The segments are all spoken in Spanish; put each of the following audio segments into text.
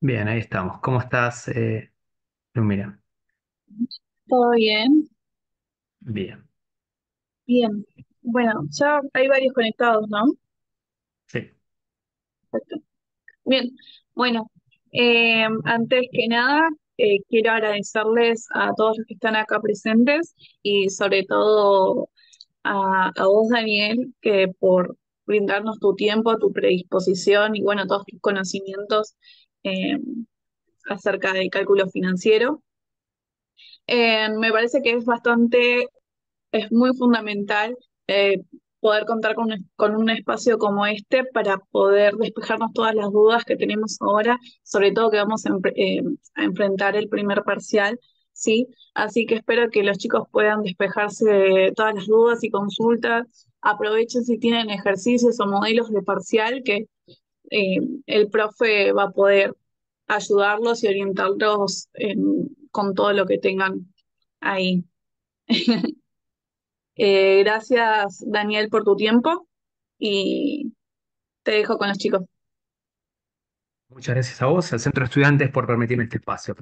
Bien, ahí estamos. ¿Cómo estás, eh, Lumira? ¿Todo bien? Bien, Bien. Bueno, ya hay varios conectados, ¿no? sí. Perfecto. Bien. Bueno, em, antes que nada, eh, quiero agradecerles a todos los que están acá presentes y sobre todo a vos, Daniel, que por brindarnos tu tiempo, tu predisposición y bueno, todos tus conocimientos eh, acerca del cálculo financiero. Eh, me parece que es bastante, es muy fundamental eh, poder contar con un, espacio como este para poder despejarnos todas las dudas que tenemos ahora, sobre todo que vamos a, enfrentar el primer parcial, ¿sí? Así que espero que los chicos puedan despejarse de todas las dudas y consultas aprovechen si tienen ejercicios o modelos de parcial que eh, el profe va a poder ayudarlos y orientarlos con todo lo que tengan ahí. Eh, gracias, Daniel, por tu tiempo y te dejo con los chicos. Muchas gracias a vos, al Centro de Estudiantes, por permitirme este espacio.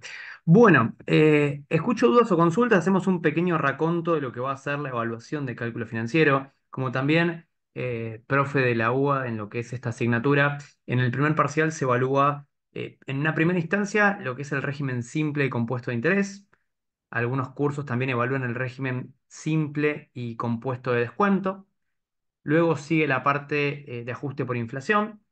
Bueno, eh, escucho dudas o consultas, hacemos un pequeño raconto de lo que va a ser la evaluación de cálculo financiero como también eh, profe de la UA en lo que es esta asignatura. En el primer parcial se evalúa eh, en una primera instancia lo que es el régimen simple y compuesto de interés. Algunos cursos también evalúan el régimen simple y compuesto de descuento. Luego sigue la parte eh, de ajuste por inflación.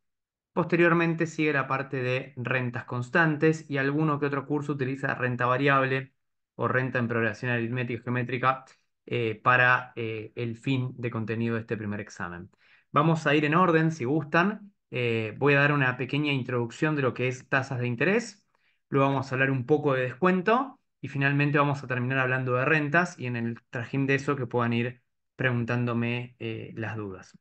Posteriormente sigue la parte de rentas constantes y alguno que otro curso utiliza renta variable o renta en progresión aritmética geométrica eh, para eh, el fin de contenido de este primer examen. Vamos a ir en orden, si gustan. Eh, voy a dar una pequeña introducción de lo que es tasas de interés, luego vamos a hablar un poco de descuento y finalmente vamos a terminar hablando de rentas y en el trajín de eso que puedan ir preguntándome las dudas.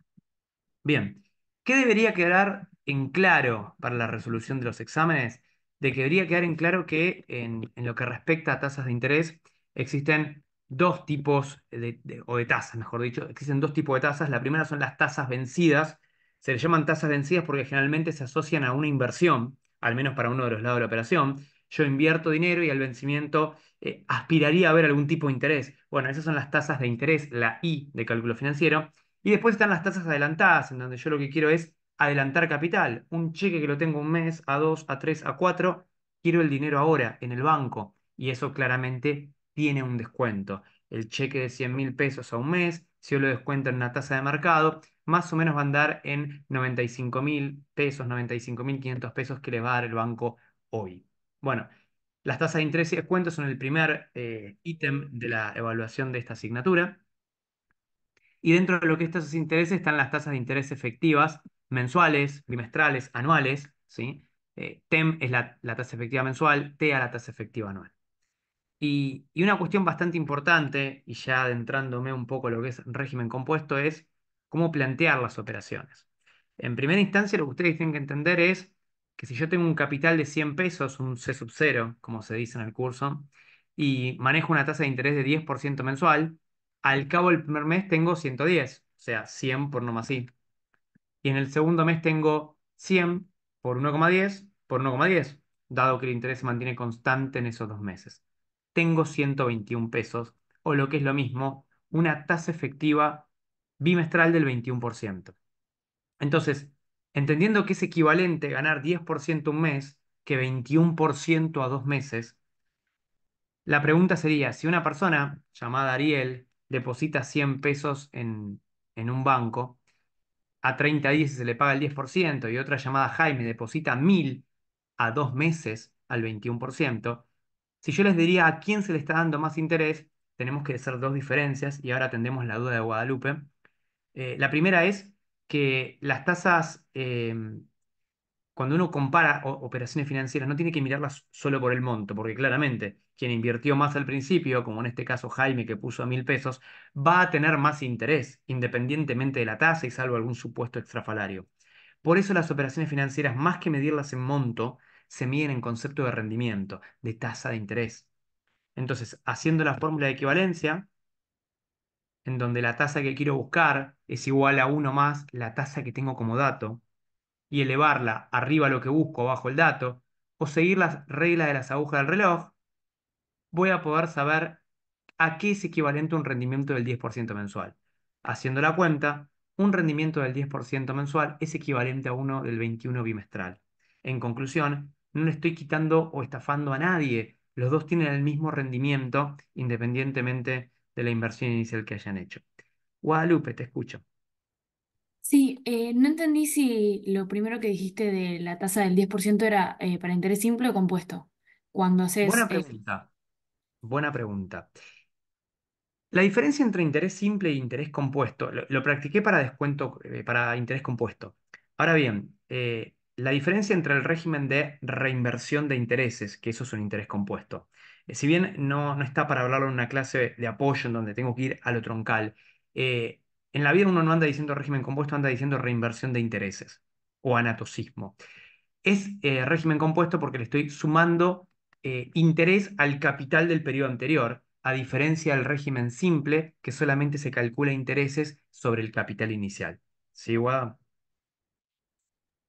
Bien, ¿qué debería quedar en claro para la resolución de los exámenes? De que debería quedar en claro que en lo que respecta a tasas de interés existen dos tipos de, o de tasas, mejor dicho. Existen dos tipos de tasas. La primera son las tasas vencidas. Se le llaman tasas vencidas porque generalmente se asocian a una inversión, al menos para uno de los lados de la operación. Yo invierto dinero y al vencimiento eh, aspiraría a ver algún tipo de interés. Bueno, esas son las tasas de interés, la I de cálculo financiero. Y después están las tasas adelantadas, en donde yo lo que quiero es adelantar capital. Un cheque que lo tengo un mes, a dos, a tres, a cuatro, quiero el dinero ahora en el banco. Y eso claramente tiene un descuento. El cheque de 100 mil pesos a un mes, si yo lo descuento en una tasa de mercado, más o menos va a andar en 95 mil pesos, 95 mil 500 pesos que le va a dar el banco hoy. Bueno, las tasas de interés y descuento son el primer eh, ítem de la evaluación de esta asignatura. Y dentro de lo que es tasas interés están las tasas de interés efectivas mensuales, trimestrales, anuales. ¿sí? Eh, TEM es la, la tasa efectiva mensual, TEA la tasa efectiva anual. Y, una cuestión bastante importante, y ya adentrándome un poco a lo que es régimen compuesto, es cómo plantear las operaciones. En primera instancia, lo que ustedes tienen que entender es que si yo tengo un capital de 100 pesos, un C sub 0, como se dice en el curso, y manejo una tasa de interés de 10% mensual, al cabo del primer mes tengo 110, o sea, 100 por no más Y en el segundo mes tengo 100 por 1,10 por 1,10, dado que el interés se mantiene constante en esos dos meses tengo 121 pesos, o lo que es lo mismo, una tasa efectiva bimestral del 21%. Entonces, entendiendo que es equivalente ganar 10% un mes que 21% a dos meses, la pregunta sería, si una persona llamada Ariel deposita 100 pesos en, un banco, a 30 días se le paga el 10% y otra llamada Jaime deposita 1000 a dos meses al 21%, si yo les diría a quién se le está dando más interés, tenemos que hacer dos diferencias y ahora atendemos la duda de Guadalupe. Eh, la primera es que las tasas, em, cuando uno compara operaciones financieras, no tiene que mirarlas solo por el monto, porque claramente quien invirtió más al principio, como en este caso Jaime que puso a mil pesos, va a tener más interés, independientemente de la tasa y salvo algún supuesto extrafalario. Por eso las operaciones financieras, más que medirlas en monto, se miden en concepto de rendimiento, de tasa de interés. Entonces, haciendo la fórmula de equivalencia, en donde la tasa que quiero buscar es igual a 1 más la tasa que tengo como dato, y elevarla arriba lo que busco, bajo el dato, o seguir las reglas de las agujas del reloj, voy a poder saber a qué es equivalente un rendimiento del 10% mensual. Haciendo la cuenta, un rendimiento del 10% mensual es equivalente a uno del 21 bimestral. En conclusión, no le estoy quitando o estafando a nadie. Los dos tienen el mismo rendimiento independientemente de la inversión inicial que hayan hecho. Guadalupe, te escucho. Sí, eh, no entendí si lo primero que dijiste de la tasa del 10% era eh, para interés simple o compuesto. Cuando haces. Buena pregunta. Buena pregunta. La diferencia entre interés simple e interés compuesto, lo, lo practiqué para descuento, eh, para interés compuesto. Ahora bien, la diferencia entre el régimen de reinversión de intereses, que eso es un interés compuesto. Eh, si bien no, está para hablarlo en una clase de apoyo en donde tengo que ir a lo troncal, eh, en la vida uno no anda diciendo régimen compuesto, anda diciendo reinversión de intereses o anatocismo. Es eh, régimen compuesto porque le estoy sumando interés al capital del periodo anterior, a diferencia del régimen simple que solamente se calcula intereses sobre el capital inicial. ¿Sí,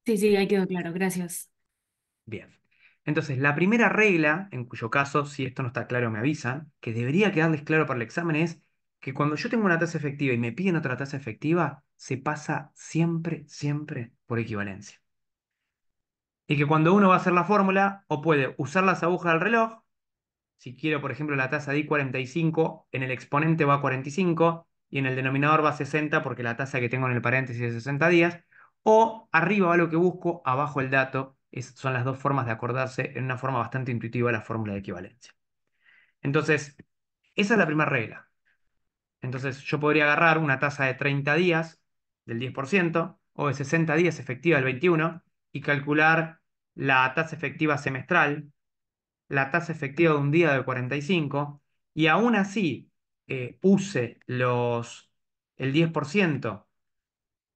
Sí, sí, ahí quedó claro, gracias. Bien. Entonces, la primera regla, en cuyo caso, si esto no está claro, me avisan, que debería quedarles claro para el examen es que cuando yo tengo una tasa efectiva y me piden otra tasa efectiva, se pasa siempre, siempre por equivalencia. Y que cuando uno va a hacer la fórmula, o puede usar las agujas del reloj, si quiero, por ejemplo, la tasa de I45, en el exponente va a 45 y en el denominador va a 60 porque la tasa que tengo en el paréntesis es 60 días, o arriba va lo que busco, abajo el dato. son las dos formas de acordarse en una forma bastante intuitiva la fórmula de equivalencia. Entonces, esa es la primera regla. Entonces, yo podría agarrar una tasa de 30 días del 10% o de 60 días efectiva del 21% y calcular la tasa efectiva semestral, la tasa efectiva de un día del 45% y aún así eh, use los, el 10%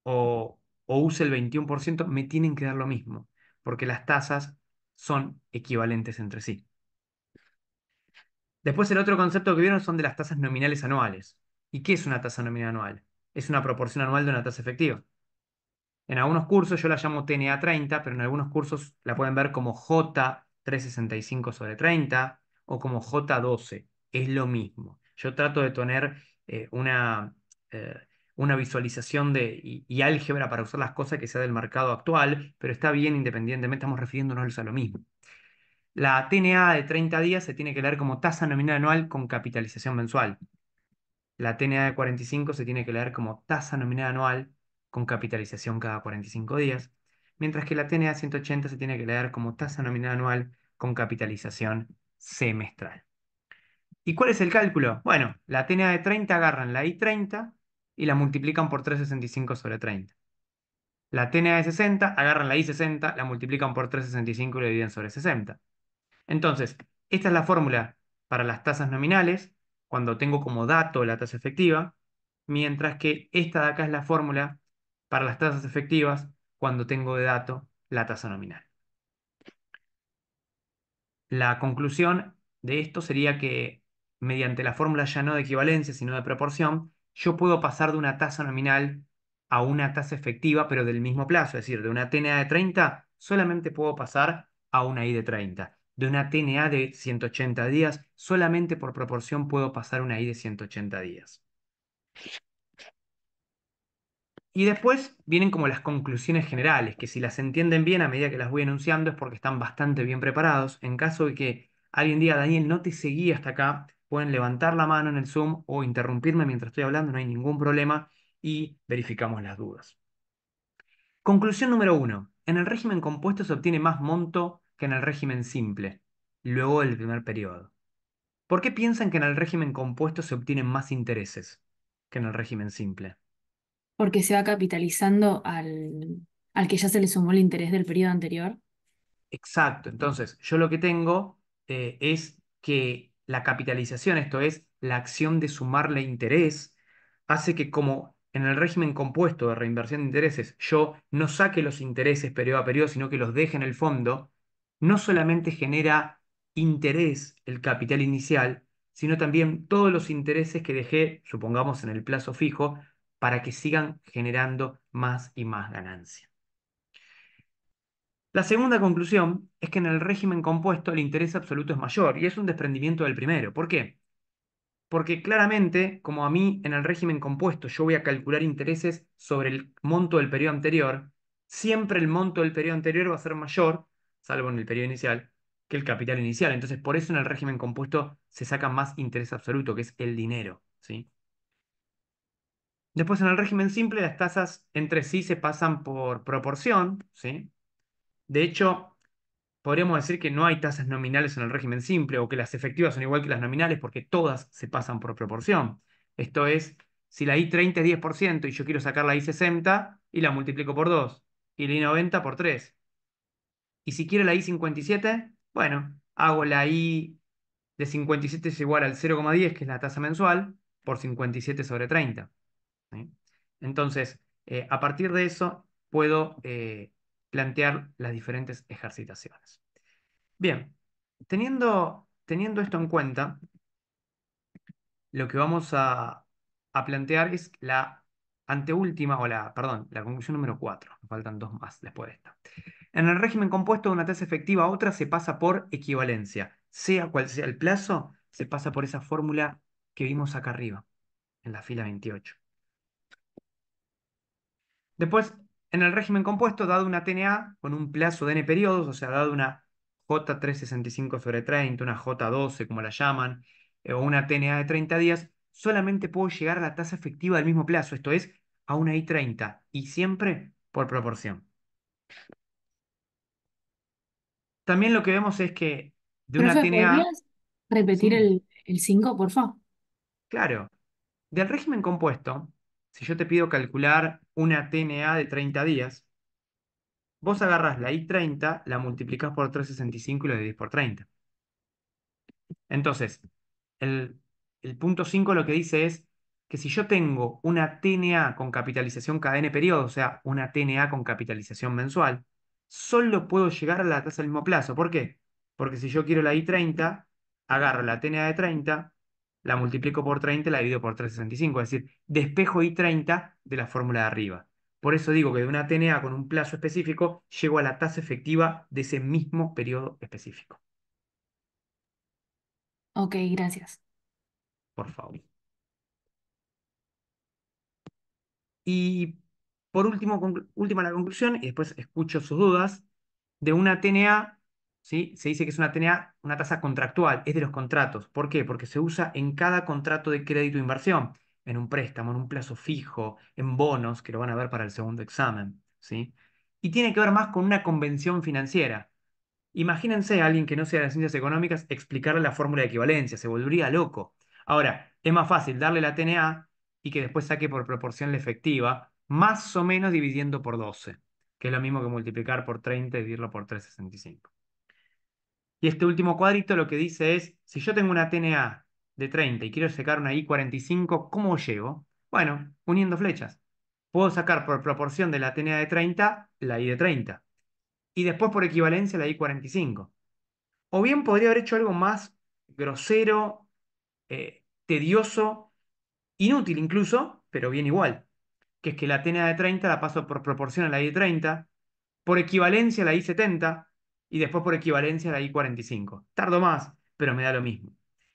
o o use el 21%, me tienen que dar lo mismo, porque las tasas son equivalentes entre sí. Después el otro concepto que vieron son de las tasas nominales anuales. ¿Y qué es una tasa nominal anual? Es una proporción anual de una tasa efectiva. En algunos cursos yo la llamo TNA30, pero en algunos cursos la pueden ver como J365 sobre 30 o como J12. Es lo mismo. Yo trato de tener eh, una eh, una visualización de, y, álgebra para usar las cosas que sea del mercado actual, pero está bien independientemente, estamos refiriéndonos a lo mismo. La TNA de 30 días se tiene que leer como tasa nominal anual con capitalización mensual. La TNA de 45 se tiene que leer como tasa nominal anual con capitalización cada 45 días, mientras que la TNA 180 se tiene que leer como tasa nominal anual con capitalización semestral. ¿Y cuál es el cálculo? Bueno, la TNA de 30 agarran la I30, y la multiplican por 365 sobre 30. La TNA de 60, agarran la I60, la multiplican por 365 y la dividen sobre 60. Entonces, esta es la fórmula para las tasas nominales, cuando tengo como dato la tasa efectiva, mientras que esta de acá es la fórmula para las tasas efectivas cuando tengo de dato la tasa nominal. La conclusión de esto sería que mediante la fórmula ya no de equivalencia, sino de proporción, yo puedo pasar de una tasa nominal a una tasa efectiva, pero del mismo plazo, es decir, de una TNA de 30 solamente puedo pasar a una I de 30. De una TNA de 180 días, solamente por proporción puedo pasar una I de 180 días. Y después vienen como las conclusiones generales, que si las entienden bien a medida que las voy enunciando es porque están bastante bien preparados. En caso de que alguien diga, Daniel, no te seguí hasta acá, pueden levantar la mano en el Zoom o interrumpirme mientras estoy hablando, no hay ningún problema y verificamos las dudas. Conclusión número uno. En el régimen compuesto se obtiene más monto que en el régimen simple, luego del primer periodo. ¿Por qué piensan que en el régimen compuesto se obtienen más intereses que en el régimen simple? Porque se va capitalizando al, que ya se le sumó el interés del periodo anterior. Exacto, entonces yo lo que tengo eh, es que la capitalización, esto es, la acción de sumarle interés, hace que como en el régimen compuesto de reinversión de intereses yo no saque los intereses periodo a periodo, sino que los deje en el fondo, no solamente genera interés el capital inicial, sino también todos los intereses que dejé, supongamos, en el plazo fijo, para que sigan generando más y más ganancia. La segunda conclusión es que en el régimen compuesto el interés absoluto es mayor y es un desprendimiento del primero. ¿Por qué? Porque claramente, como a mí en el régimen compuesto yo voy a calcular intereses sobre el monto del periodo anterior, siempre el monto del periodo anterior va a ser mayor, salvo en el periodo inicial, que el capital inicial. Entonces, por eso en el régimen compuesto se saca más interés absoluto, que es el dinero. ¿sí? Después, en el régimen simple, las tasas entre sí se pasan por proporción, ¿sí? De hecho, podríamos decir que no hay tasas nominales en el régimen simple o que las efectivas son igual que las nominales porque todas se pasan por proporción. Esto es, si la I30 es 10% y yo quiero sacar la I60 y la multiplico por 2 y la I90 por 3. Y si quiero la I57, bueno, hago la I de 57 es igual al 0,10, que es la tasa mensual, por 57 sobre 30. Entonces, eh, a partir de eso, puedo eh, plantear las diferentes ejercitaciones. Bien, teniendo, teniendo esto en cuenta, lo que vamos a, plantear es la anteúltima, o la, perdón, la conclusión número 4, faltan dos más después de esta. En el régimen compuesto de una tasa efectiva a otra se pasa por equivalencia. Sea cual sea el plazo, se pasa por esa fórmula que vimos acá arriba, en la fila 28. Después, en el régimen compuesto, dado una TNA con un plazo de n periodos, o sea, dado una J365 sobre 30, una J12, como la llaman, eh, o una TNA de 30 días, solamente puedo llegar a la tasa efectiva del mismo plazo, esto es, a una I30, y siempre por proporción. También lo que vemos es que de una TNA... repetir el 5, por favor? Claro. Del régimen compuesto, si yo te pido calcular una TNA de 30 días, vos agarras la I30, la multiplicas por 365 y la dividís por 30. Entonces, el, punto 5 lo que dice es que si yo tengo una TNA con capitalización cada n periodo, o sea, una TNA con capitalización mensual, solo puedo llegar a la tasa al mismo plazo. ¿Por qué? Porque si yo quiero la I30, agarro la TNA de 30, la multiplico por 30 y la divido por 365, es decir, despejo I30 de la fórmula de arriba. Por eso digo que de una TNA con un plazo específico llego a la tasa efectiva de ese mismo periodo específico. Ok, gracias. Por favor. Y por último, última la conclusión, y después escucho sus dudas, de una TNA se dice que es una, TNA, una tasa contractual, es de los contratos. ¿Por qué? Porque se usa en cada contrato de crédito e inversión, en un préstamo, en un plazo fijo, en bonos, que lo van a ver para el segundo examen. ¿sí? Y tiene que ver más con una convención financiera. Imagínense a alguien que no sea de las ciencias económicas explicarle la fórmula de equivalencia, se volvería loco. Ahora, es más fácil darle la TNA y que después saque por proporción la efectiva, más o menos dividiendo por 12, que es lo mismo que multiplicar por 30 y dividirlo por 365. Y este último cuadrito lo que dice es, si yo tengo una TNA de 30 y quiero sacar una I45, ¿cómo llego? Bueno, uniendo flechas. Puedo sacar por proporción de la TNA de 30 la I de 30. Y después por equivalencia la I45. O bien podría haber hecho algo más grosero, eh, tedioso, inútil incluso, pero bien igual. Que es que la TNA de 30 la paso por proporción a la I de 30, por equivalencia a la I70, y después por equivalencia de ahí 45. Tardo más, pero me da lo mismo.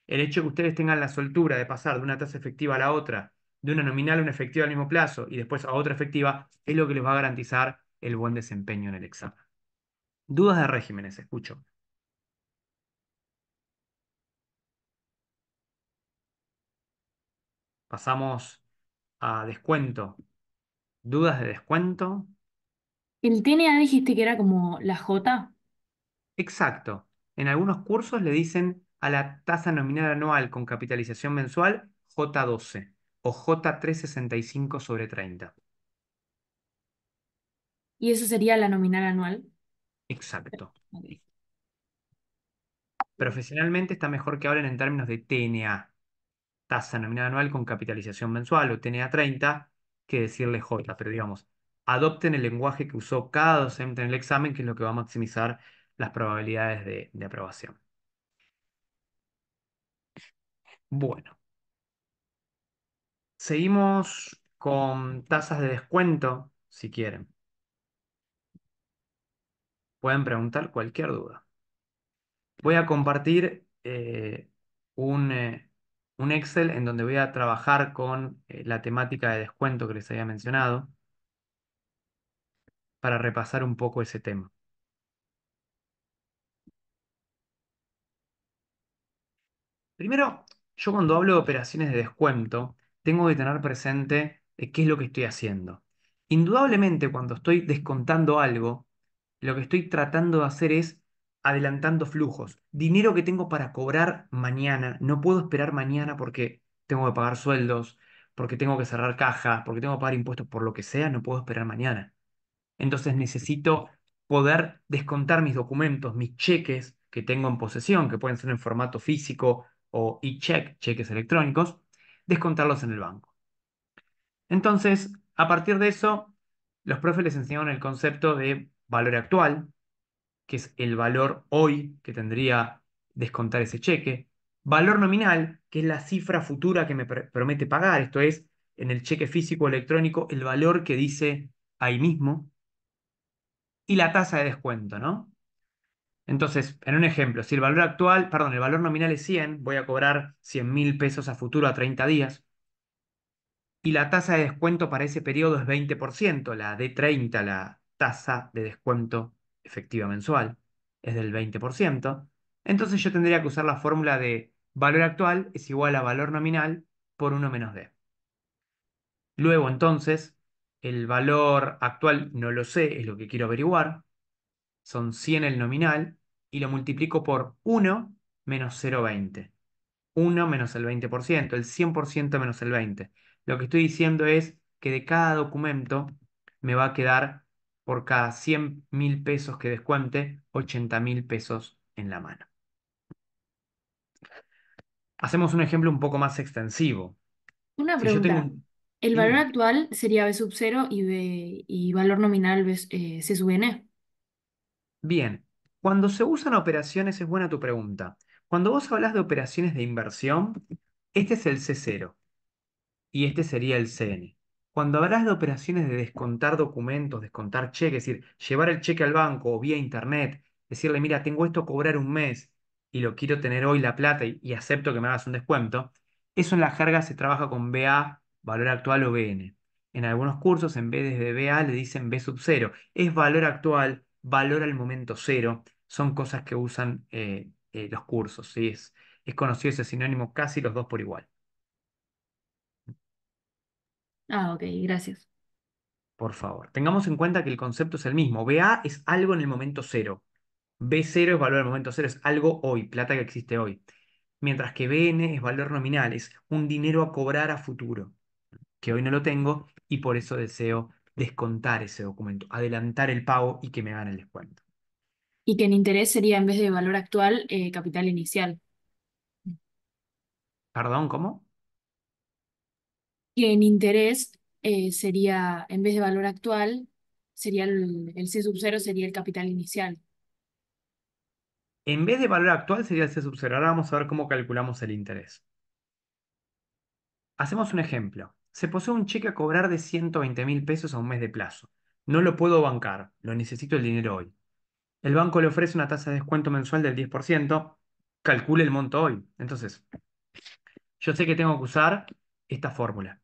El hecho de que ustedes tengan la soltura de pasar de una tasa efectiva a la otra, de una nominal a una efectiva al mismo plazo y después a otra efectiva, es lo que les va a garantizar el buen desempeño en el examen. Dudas de regímenes, escucho. Pasamos a descuento. ¿Dudas de descuento? El TNA dijiste que era como la J. Exacto. En algunos cursos le dicen a la tasa nominal anual con capitalización mensual J12 o J365 sobre 30. Y eso sería la nominal anual. Exacto. Profesionalmente está mejor que hablen en términos de TNA, tasa nominal anual con capitalización mensual o TNA 30, que decirle J, pero digamos, adopten el lenguaje que usó cada docente en el examen, que es lo que va a maximizar las probabilidades de, aprobación. Bueno. Seguimos con tasas de descuento, si quieren. Pueden preguntar cualquier duda. Voy a compartir eh, eh, un, Excel en donde voy a trabajar con eh, la temática de descuento que les había mencionado para repasar un poco ese tema. Primero, yo cuando hablo de operaciones de descuento, tengo que tener presente qué es lo que estoy haciendo. Indudablemente, cuando estoy descontando algo, lo que estoy tratando de hacer es adelantando flujos. Dinero que tengo para cobrar mañana, no puedo esperar mañana porque tengo que pagar sueldos, porque tengo que cerrar cajas, porque tengo que pagar impuestos, por lo que sea, no puedo esperar mañana. Entonces necesito poder descontar mis documentos, mis cheques que tengo en posesión, que pueden ser en formato físico o e-check, cheques electrónicos, descontarlos en el banco. Entonces, a partir de eso, los profes les enseñaron el concepto de valor actual, que es el valor hoy que tendría descontar ese cheque, valor nominal, que es la cifra futura que me promete pagar, esto es, en el cheque físico electrónico, el valor que dice ahí mismo, y la tasa de descuento, ¿no? Entonces, en un ejemplo, si el valor actual, perdón, el valor nominal es 100, voy a cobrar 100 mil pesos a futuro a 30 días. Y la tasa de descuento para ese periodo es 20%, la de 30 la tasa de descuento efectiva mensual, es del 20%. Entonces yo tendría que usar la fórmula de valor actual es igual a valor nominal por 1 menos D. Luego, entonces, el valor actual no lo sé, es lo que quiero averiguar son 100 el nominal, y lo multiplico por 1 menos 0,20. 1 menos el 20%, el 100% menos el 20%. Lo que estoy diciendo es que de cada documento me va a quedar por cada 100 mil pesos que descuente, 80 mil pesos en la mano. Hacemos un ejemplo un poco más extensivo. Una pregunta. ¿El valor actual sería B sub 0 y, B, y valor nominal eh, C sub N? Bien, cuando se usan operaciones, es buena tu pregunta. Cuando vos hablas de operaciones de inversión, este es el C0 y este sería el CN. Cuando hablas de operaciones de descontar documentos, descontar cheques, es decir, llevar el cheque al banco o vía internet, decirle, mira, tengo esto a cobrar un mes y lo quiero tener hoy la plata y, acepto que me hagas un descuento, eso en la jerga se trabaja con BA, valor actual o BN. En algunos cursos, en vez de BA, le dicen B sub 0. Es valor actual Valor al momento cero, son cosas que usan eh, eh, los cursos, es, es conocido ese sinónimo casi los dos por igual. Ah, ok, gracias. Por favor, tengamos en cuenta que el concepto es el mismo. BA es algo en el momento cero. B0 es valor al momento cero, es algo hoy, plata que existe hoy. Mientras que BN es valor nominal, es un dinero a cobrar a futuro, que hoy no lo tengo y por eso deseo descontar ese documento, adelantar el pago y que me hagan el descuento. Y que en interés sería, en vez de valor actual, eh, capital inicial. Perdón, ¿cómo? Que en interés eh, sería, en vez de valor actual, sería el, C sub 0 sería el capital inicial. En vez de valor actual sería el C sub 0. Ahora vamos a ver cómo calculamos el interés. Hacemos un ejemplo. Se posee un cheque a cobrar de 120 mil pesos a un mes de plazo. No lo puedo bancar, lo necesito el dinero hoy. El banco le ofrece una tasa de descuento mensual del 10%, calcule el monto hoy. Entonces, yo sé que tengo que usar esta fórmula.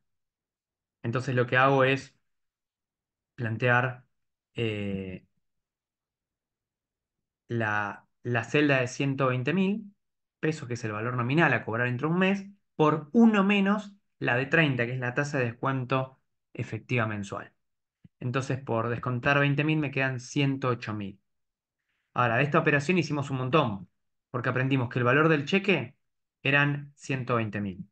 Entonces lo que hago es plantear eh, la, la celda de 120 mil pesos, que es el valor nominal a cobrar dentro de un mes, por uno menos la de 30, que es la tasa de descuento efectiva mensual. Entonces, por descontar 20.000 me quedan 108.000. Ahora, de esta operación hicimos un montón, porque aprendimos que el valor del cheque eran 120.000,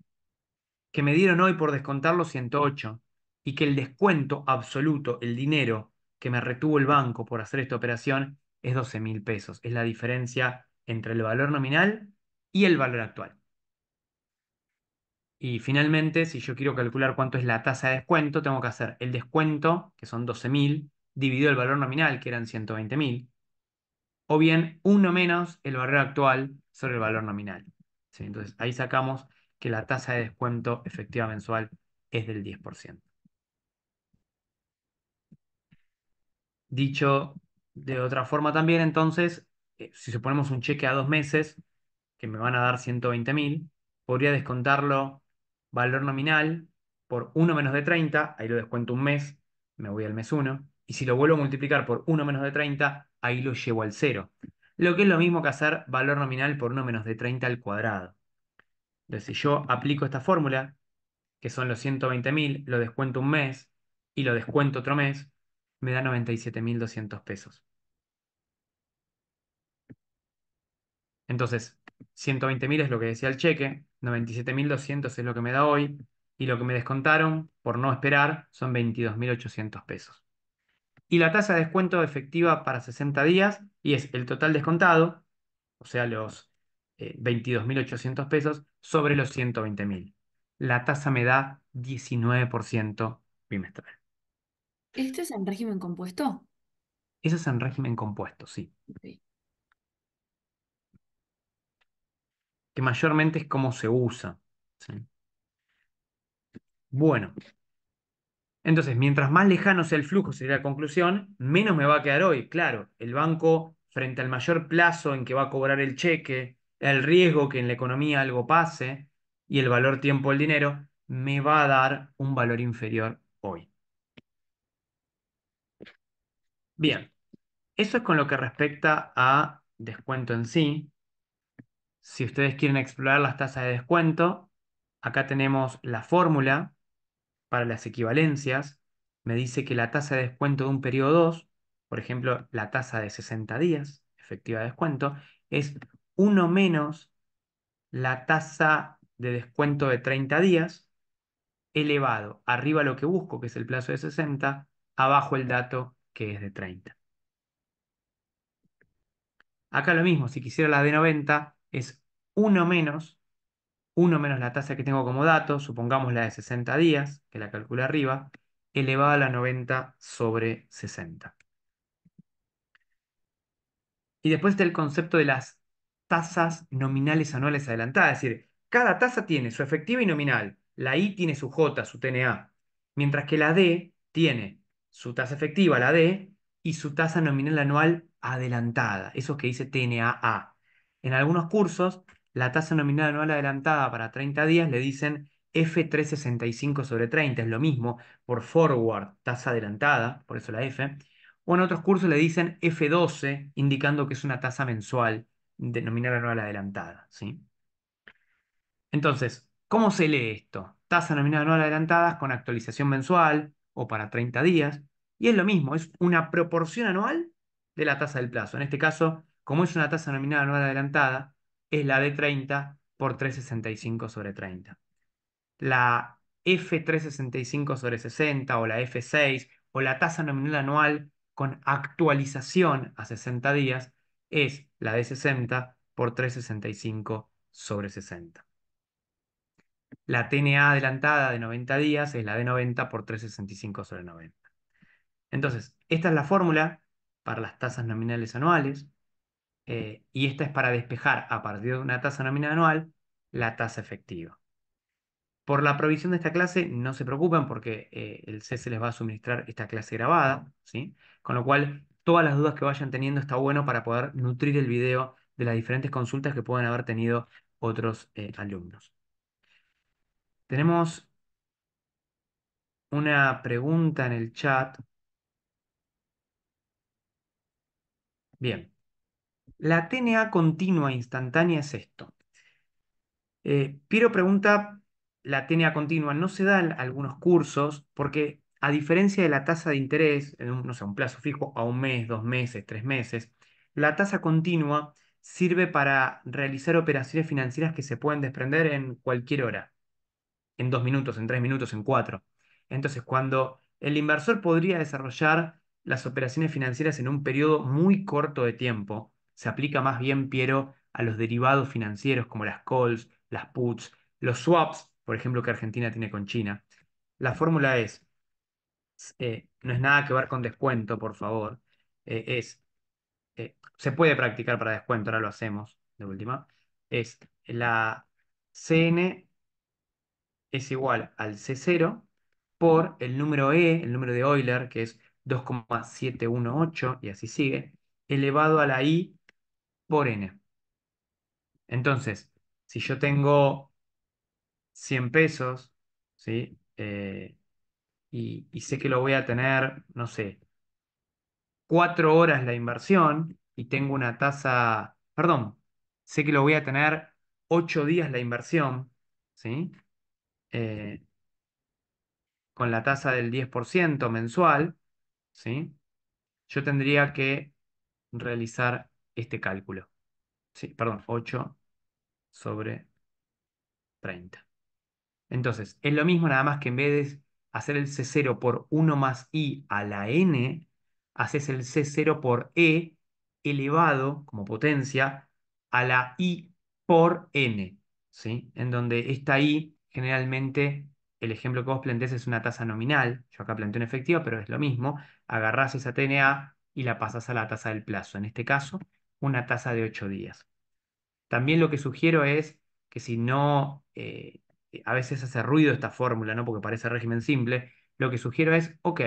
que me dieron hoy por descontarlo 108, y que el descuento absoluto, el dinero que me retuvo el banco por hacer esta operación, es 12.000 pesos. Es la diferencia entre el valor nominal y el valor actual. Y finalmente, si yo quiero calcular cuánto es la tasa de descuento, tengo que hacer el descuento, que son 12.000, dividido el valor nominal, que eran 120.000, o bien uno menos el valor actual sobre el valor nominal. Entonces ahí sacamos que la tasa de descuento efectiva mensual es del 10%. Dicho de otra forma también, entonces, eh, si suponemos un cheque a dos meses, que me van a dar 120.000, podría descontarlo valor nominal por 1 menos de 30, ahí lo descuento un mes, me voy al mes 1, y si lo vuelvo a multiplicar por 1 menos de 30, ahí lo llevo al 0. Lo que es lo mismo que hacer valor nominal por 1 menos de 30 al cuadrado. Entonces, si yo aplico esta fórmula, que son los 120.000, lo descuento un mes y lo descuento otro mes, me da 97.200 pesos. Entonces, 120.000 es lo que decía el cheque, 97.200 es lo que me da hoy, y lo que me descontaron por no esperar son 22.800 pesos. Y la tasa de descuento efectiva para 60 días, y es el total descontado, o sea, los 22.800 eh, pesos, sobre los 120.000. La tasa me da 19% bimestral. ¿Esto es en régimen compuesto? Eso es en régimen compuesto, sí. que mayormente es cómo se usa. Bueno, entonces, mientras más lejano sea el flujo, sería la conclusión, menos me va a quedar hoy. Claro, el banco, frente al mayor plazo en que va a cobrar el cheque, el riesgo que en la economía algo pase y el valor tiempo del dinero, me va a dar un valor inferior hoy. Bien, eso es con lo que respecta a descuento en sí. Si ustedes quieren explorar las tasas de descuento, acá tenemos la fórmula para las equivalencias. Me dice que la tasa de descuento de un periodo 2, por ejemplo, la tasa de 60 días efectiva de descuento, es 1 menos la tasa de descuento de 30 días elevado arriba lo que busco, que es el plazo de 60, abajo el dato que es de 30. Acá lo mismo, si quisiera la de 90, es uno menos, menos la tasa que tengo como dato, supongamos la de 60 días, que la calculé arriba, elevada a la 90 sobre 60. Y después está el concepto de las tasas nominales anuales adelantadas, es decir, cada tasa tiene su efectiva y nominal, la I tiene su J, su TNA, mientras que la D tiene su tasa efectiva, la D, y su tasa nominal anual adelantada, eso que dice TNAA. En algunos cursos, la tasa nominal anual adelantada para 30 días le dicen F365 sobre 30, es lo mismo, por forward, tasa adelantada, por eso la F. O en otros cursos le dicen F12, indicando que es una tasa mensual denominada anual adelantada. ¿sí? Entonces, ¿cómo se lee esto? Tasa nominal anual adelantada con actualización mensual o para 30 días. Y es lo mismo, es una proporción anual de la tasa del plazo. En este caso, como es una tasa nominal anual adelantada, es la de 30 por 365 sobre 30. La F365 sobre 60 o la F6 o la tasa nominal anual con actualización a 60 días es la de 60 por 365 sobre 60. La TNA adelantada de 90 días es la de 90 por 365 sobre 90. Entonces, esta es la fórmula para las tasas nominales anuales. Eh, y esta es para despejar a partir de una tasa nominal anual la tasa efectiva. Por la provisión de esta clase no se preocupen porque eh, el CESE les va a suministrar esta clase grabada, ¿sí? con lo cual todas las dudas que vayan teniendo está bueno para poder nutrir el video de las diferentes consultas que puedan haber tenido otros eh, alumnos. Tenemos una pregunta en el chat. Bien. La TNA continua instantánea es esto. Eh, Piero pregunta, la TNA continua no se da en algunos cursos porque a diferencia de la tasa de interés, en un, no sé, un plazo fijo a un mes, dos meses, tres meses, la tasa continua sirve para realizar operaciones financieras que se pueden desprender en cualquier hora, en dos minutos, en tres minutos, en cuatro. Entonces, cuando el inversor podría desarrollar las operaciones financieras en un periodo muy corto de tiempo, se aplica más bien, Piero, a los derivados financieros como las calls, las puts, los swaps, por ejemplo, que Argentina tiene con China. La fórmula es, eh, no es nada que ver con descuento, por favor, eh, es, eh, se puede practicar para descuento, ahora lo hacemos de última, es la CN es igual al C0 por el número E, el número de Euler, que es 2,718, y así sigue, elevado a la I por n. Entonces, si yo tengo 100 pesos, ¿sí? Eh, y, sé que lo voy a tener, no sé, 4 horas la inversión y tengo una tasa, perdón, sé que lo voy a tener 8 días la inversión, ¿sí? Eh, con la tasa del 10% mensual, ¿sí? Yo tendría que realizar este cálculo. Sí, perdón, 8 sobre 30. Entonces, es lo mismo nada más que en vez de hacer el C0 por 1 más i a la n, haces el C0 por e elevado como potencia a la i por n, ¿sí? En donde esta i generalmente el ejemplo que vos plantees es una tasa nominal, yo acá planteo en efectivo, pero es lo mismo, agarrás esa TNA y la pasas a la tasa del plazo. En este caso, una tasa de 8 días. También lo que sugiero es que si no, eh, a veces hace ruido esta fórmula, ¿no? Porque parece régimen simple, lo que sugiero es, ok,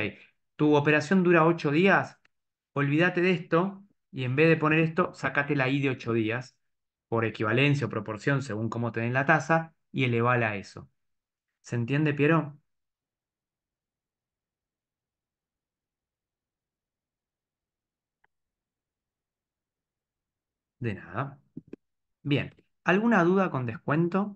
tu operación dura 8 días, olvídate de esto y en vez de poner esto, sacate la I de 8 días por equivalencia o proporción según cómo te den la tasa y elevala eso. ¿Se entiende, Piero? De nada. Bien, ¿alguna duda con descuento?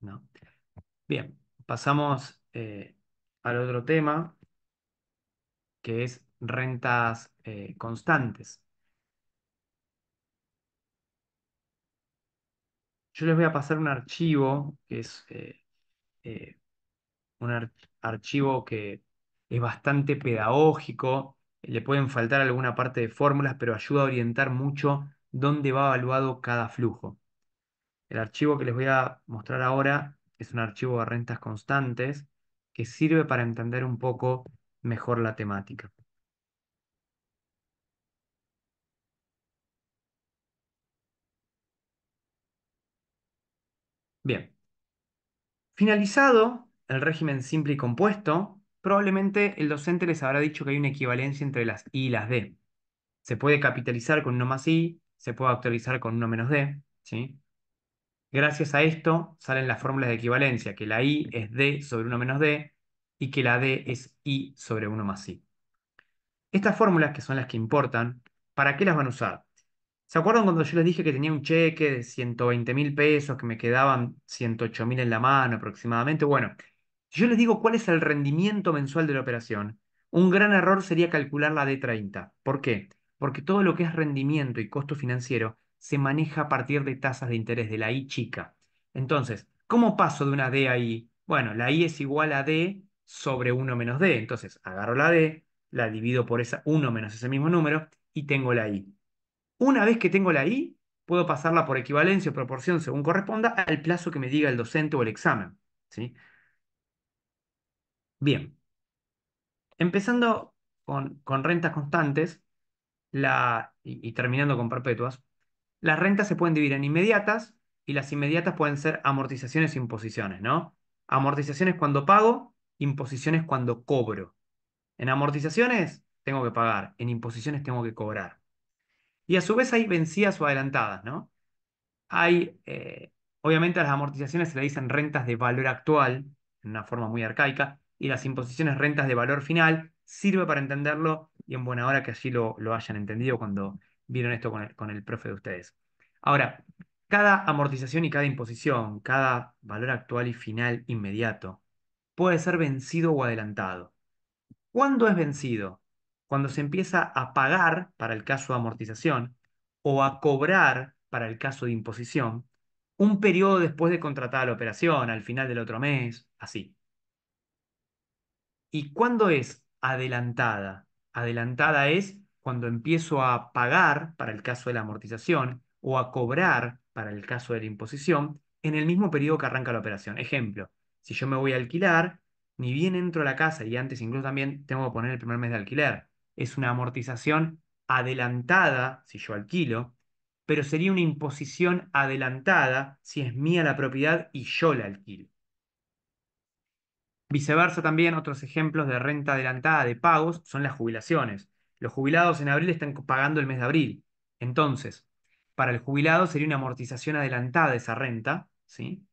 No. Bien, pasamos eh, al otro tema, que es rentas eh, constantes. Yo les voy a pasar un archivo, que es eh, un archivo que es bastante pedagógico, le pueden faltar alguna parte de fórmulas, pero ayuda a orientar mucho dónde va evaluado cada flujo. El archivo que les voy a mostrar ahora es un archivo de rentas constantes que sirve para entender un poco mejor la temática. Bien. Finalizado el régimen simple y compuesto, probablemente el docente les habrá dicho que hay una equivalencia entre las I y las D. Se puede capitalizar con 1 más I, se puede actualizar con uno menos D. ¿sí? Gracias a esto salen las fórmulas de equivalencia, que la I es D sobre 1 menos D y que la D es I sobre 1 más I. Estas fórmulas, que son las que importan, ¿para qué las van a usar? ¿Se acuerdan cuando yo les dije que tenía un cheque de 120 mil pesos, que me quedaban 108 mil en la mano aproximadamente? Bueno, si yo les digo cuál es el rendimiento mensual de la operación, un gran error sería calcular la D30. ¿Por qué? Porque todo lo que es rendimiento y costo financiero se maneja a partir de tasas de interés, de la I chica. Entonces, ¿cómo paso de una D a I? Bueno, la I es igual a D sobre 1 menos D. Entonces, agarro la D, la divido por esa 1 menos ese mismo número y tengo la I. Una vez que tengo la I, puedo pasarla por equivalencia o proporción según corresponda al plazo que me diga el docente o el examen. ¿sí? Bien, empezando con, rentas constantes y, terminando con perpetuas, las rentas se pueden dividir en inmediatas y las inmediatas pueden ser amortizaciones e imposiciones, ¿no? Amortizaciones cuando pago, imposiciones cuando cobro. En amortizaciones tengo que pagar, en imposiciones tengo que cobrar. Y a su vez hay vencidas o adelantadas, ¿no? Hay, eh, obviamente a las amortizaciones se le dicen rentas de valor actual, en una forma muy arcaica, y las imposiciones rentas de valor final, sirve para entenderlo y en buena hora que así lo, lo hayan entendido cuando vieron esto con el, con el profe de ustedes. Ahora, cada amortización y cada imposición, cada valor actual y final inmediato, puede ser vencido o adelantado. ¿Cuándo es vencido? Cuando se empieza a pagar para el caso de amortización o a cobrar para el caso de imposición un periodo después de contratar la operación, al final del otro mes, así. ¿Y cuándo es adelantada? Adelantada es cuando empiezo a pagar para el caso de la amortización o a cobrar para el caso de la imposición en el mismo periodo que arranca la operación. Ejemplo, si yo me voy a alquilar, ni bien entro a la casa y antes incluso también tengo que poner el primer mes de alquiler. Es una amortización adelantada si yo alquilo, pero sería una imposición adelantada si es mía la propiedad y yo la alquilo. Viceversa también, otros ejemplos de renta adelantada de pagos son las jubilaciones. Los jubilados en abril están pagando el mes de abril. Entonces, para el jubilado sería una amortización adelantada de esa renta, ¿sí?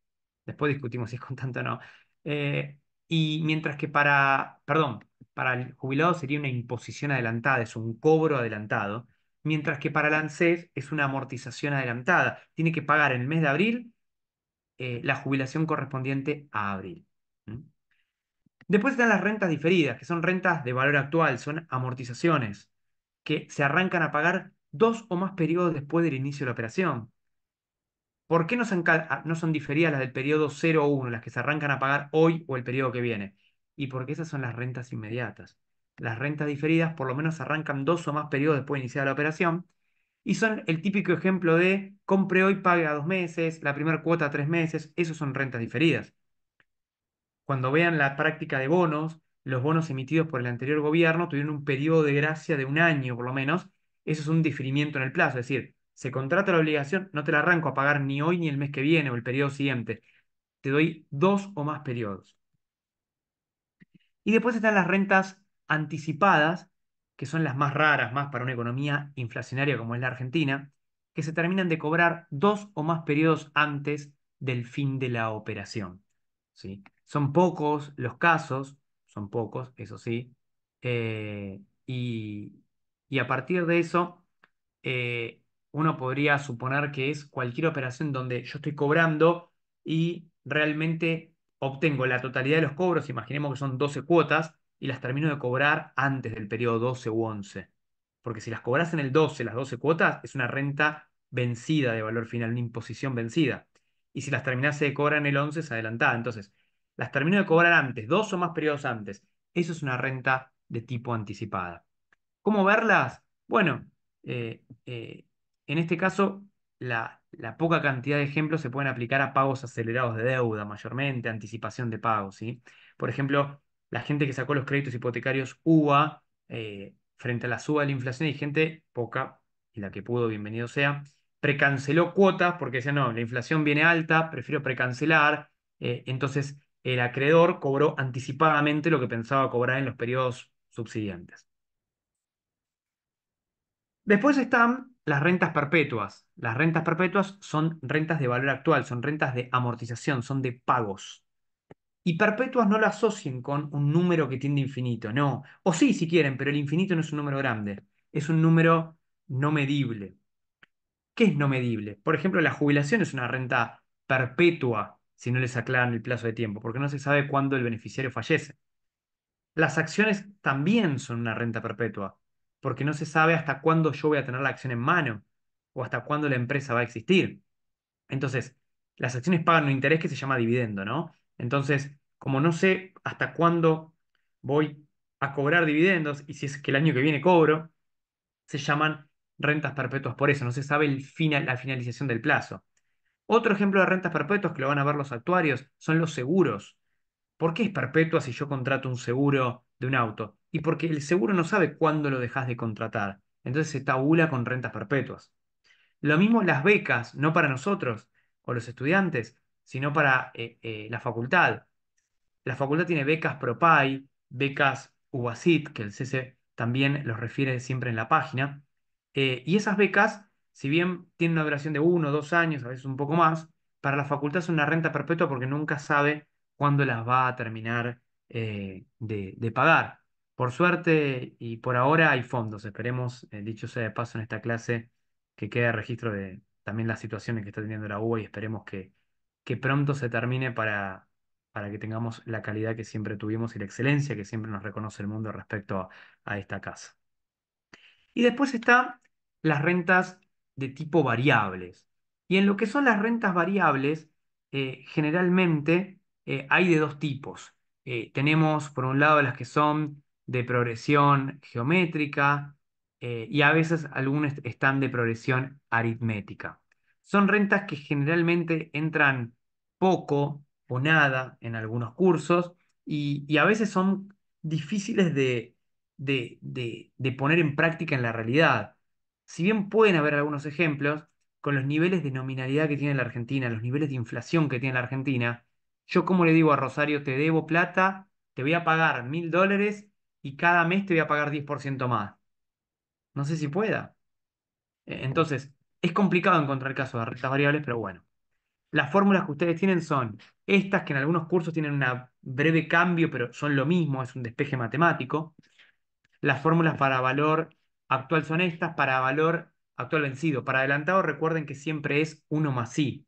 Después discutimos si es con tanta o no. Eh, y mientras que para, perdón, para el jubilado sería una imposición adelantada, es un cobro adelantado, mientras que para el ANSES es una amortización adelantada. Tiene que pagar en el mes de abril eh, la jubilación correspondiente a abril. Después están las rentas diferidas, que son rentas de valor actual, son amortizaciones, que se arrancan a pagar dos o más periodos después del inicio de la operación. ¿Por qué no son, ah, no son diferidas las del periodo 0 o 1, las que se arrancan a pagar hoy o el periodo que viene? Y porque esas son las rentas inmediatas. Las rentas diferidas por lo menos arrancan dos o más periodos después de iniciar la operación y son el típico ejemplo de compre hoy, pague a dos meses, la primera cuota a tres meses, eso son rentas diferidas. Cuando vean la práctica de bonos, los bonos emitidos por el anterior gobierno tuvieron un periodo de gracia de un año por lo menos. Eso es un diferimiento en el plazo, es decir, se contrata la obligación, no te la arranco a pagar ni hoy ni el mes que viene o el periodo siguiente. Te doy dos o más periodos. Y después están las rentas anticipadas, que son las más raras, más para una economía inflacionaria como es la Argentina, que se terminan de cobrar dos o más periodos antes del fin de la operación. ¿sí? Son pocos los casos, son pocos, eso sí, eh, y, a partir de eso, eh, uno podría suponer que es cualquier operación donde yo estoy cobrando y realmente obtengo la totalidad de los cobros, imaginemos que son 12 cuotas, y las termino de cobrar antes del periodo 12 u 11. Porque si las cobras en el 12, las 12 cuotas, es una renta vencida de valor final, una imposición vencida. Y si las terminase de cobrar en el 11, es adelantada. Entonces, las termino de cobrar antes, dos o más periodos antes. Eso es una renta de tipo anticipada. ¿Cómo verlas? Bueno, eh, eh, en este caso, la, poca cantidad de ejemplos se pueden aplicar a pagos acelerados de deuda, mayormente, anticipación de pagos. ¿sí? Por ejemplo, la gente que sacó los créditos hipotecarios UBA eh, frente a la suba de la inflación, y gente poca, y la que pudo, bienvenido sea, precanceló cuotas porque decía, no, la inflación viene alta, prefiero precancelar. entonces, el acreedor cobró anticipadamente lo que pensaba cobrar en los periodos subsiguientes. Después están las rentas perpetuas. Las rentas perpetuas son rentas de valor actual, son rentas de amortización, son de pagos. Y perpetuas no lo asocien con un número que tiende infinito, no. O sí, si quieren, pero el infinito no es un número grande, es un número no medible. ¿Qué es no medible? Por ejemplo, la jubilación es una renta perpetua si no les aclaran el plazo de tiempo, porque no se sabe cuándo el beneficiario fallece. Las acciones también son una renta perpetua, porque no se sabe hasta cuándo yo voy a tener la acción en mano o hasta cuándo la empresa va a existir. Entonces, las acciones pagan un interés que se llama dividendo, ¿no? Entonces, como no sé hasta cuándo voy a cobrar dividendos y si es que el año que viene cobro, se llaman rentas perpetuas por eso, no se sabe el la finalización del plazo. Otro ejemplo de rentas perpetuas que lo van a ver los actuarios son los seguros. ¿Por qué es perpetua si yo contrato un seguro de un auto? Y porque el seguro no sabe cuándo lo dejas de contratar. Entonces se tabula con rentas perpetuas. Lo mismo las becas, no para nosotros o los estudiantes, sino para eh, eh, la facultad. La facultad tiene becas Propay, becas UBACIT, que el CC también los refiere siempre en la página. Eh, y esas becas si bien tiene una duración de uno, o dos años, a veces un poco más, para la facultad es una renta perpetua porque nunca sabe cuándo las va a terminar eh, de, pagar. Por suerte y por ahora hay fondos, esperemos, eh, dicho sea de paso en esta clase, que quede registro de también las situaciones que está teniendo la UBA y esperemos que, que pronto se termine para, para que tengamos la calidad que siempre tuvimos y la excelencia que siempre nos reconoce el mundo respecto a, a esta casa. Y después está las rentas de tipo variables. Y en lo que son las rentas variables, eh, generalmente eh, hay de dos tipos. Eh, tenemos, por un lado, las que son de progresión geométrica y a veces algunas están de progresión aritmética. Son rentas que generalmente entran poco o nada en algunos cursos y, a veces son difíciles de poner en práctica en la realidad si bien pueden haber algunos ejemplos, con los niveles de nominalidad que tiene la Argentina, los niveles de inflación que tiene la Argentina, yo como le digo a Rosario, te debo plata, te voy a pagar mil dólares y cada mes te voy a pagar 10% más. No sé si pueda. E-, entonces, es complicado encontrar casos de rentas variables, pero bueno. Las fórmulas que ustedes tienen son estas que en algunos cursos tienen un breve cambio, pero son lo mismo, es un despeje matemático. Las fórmulas para valor actual son estas, para valor actual vencido. Para adelantado recuerden que siempre es 1 más i.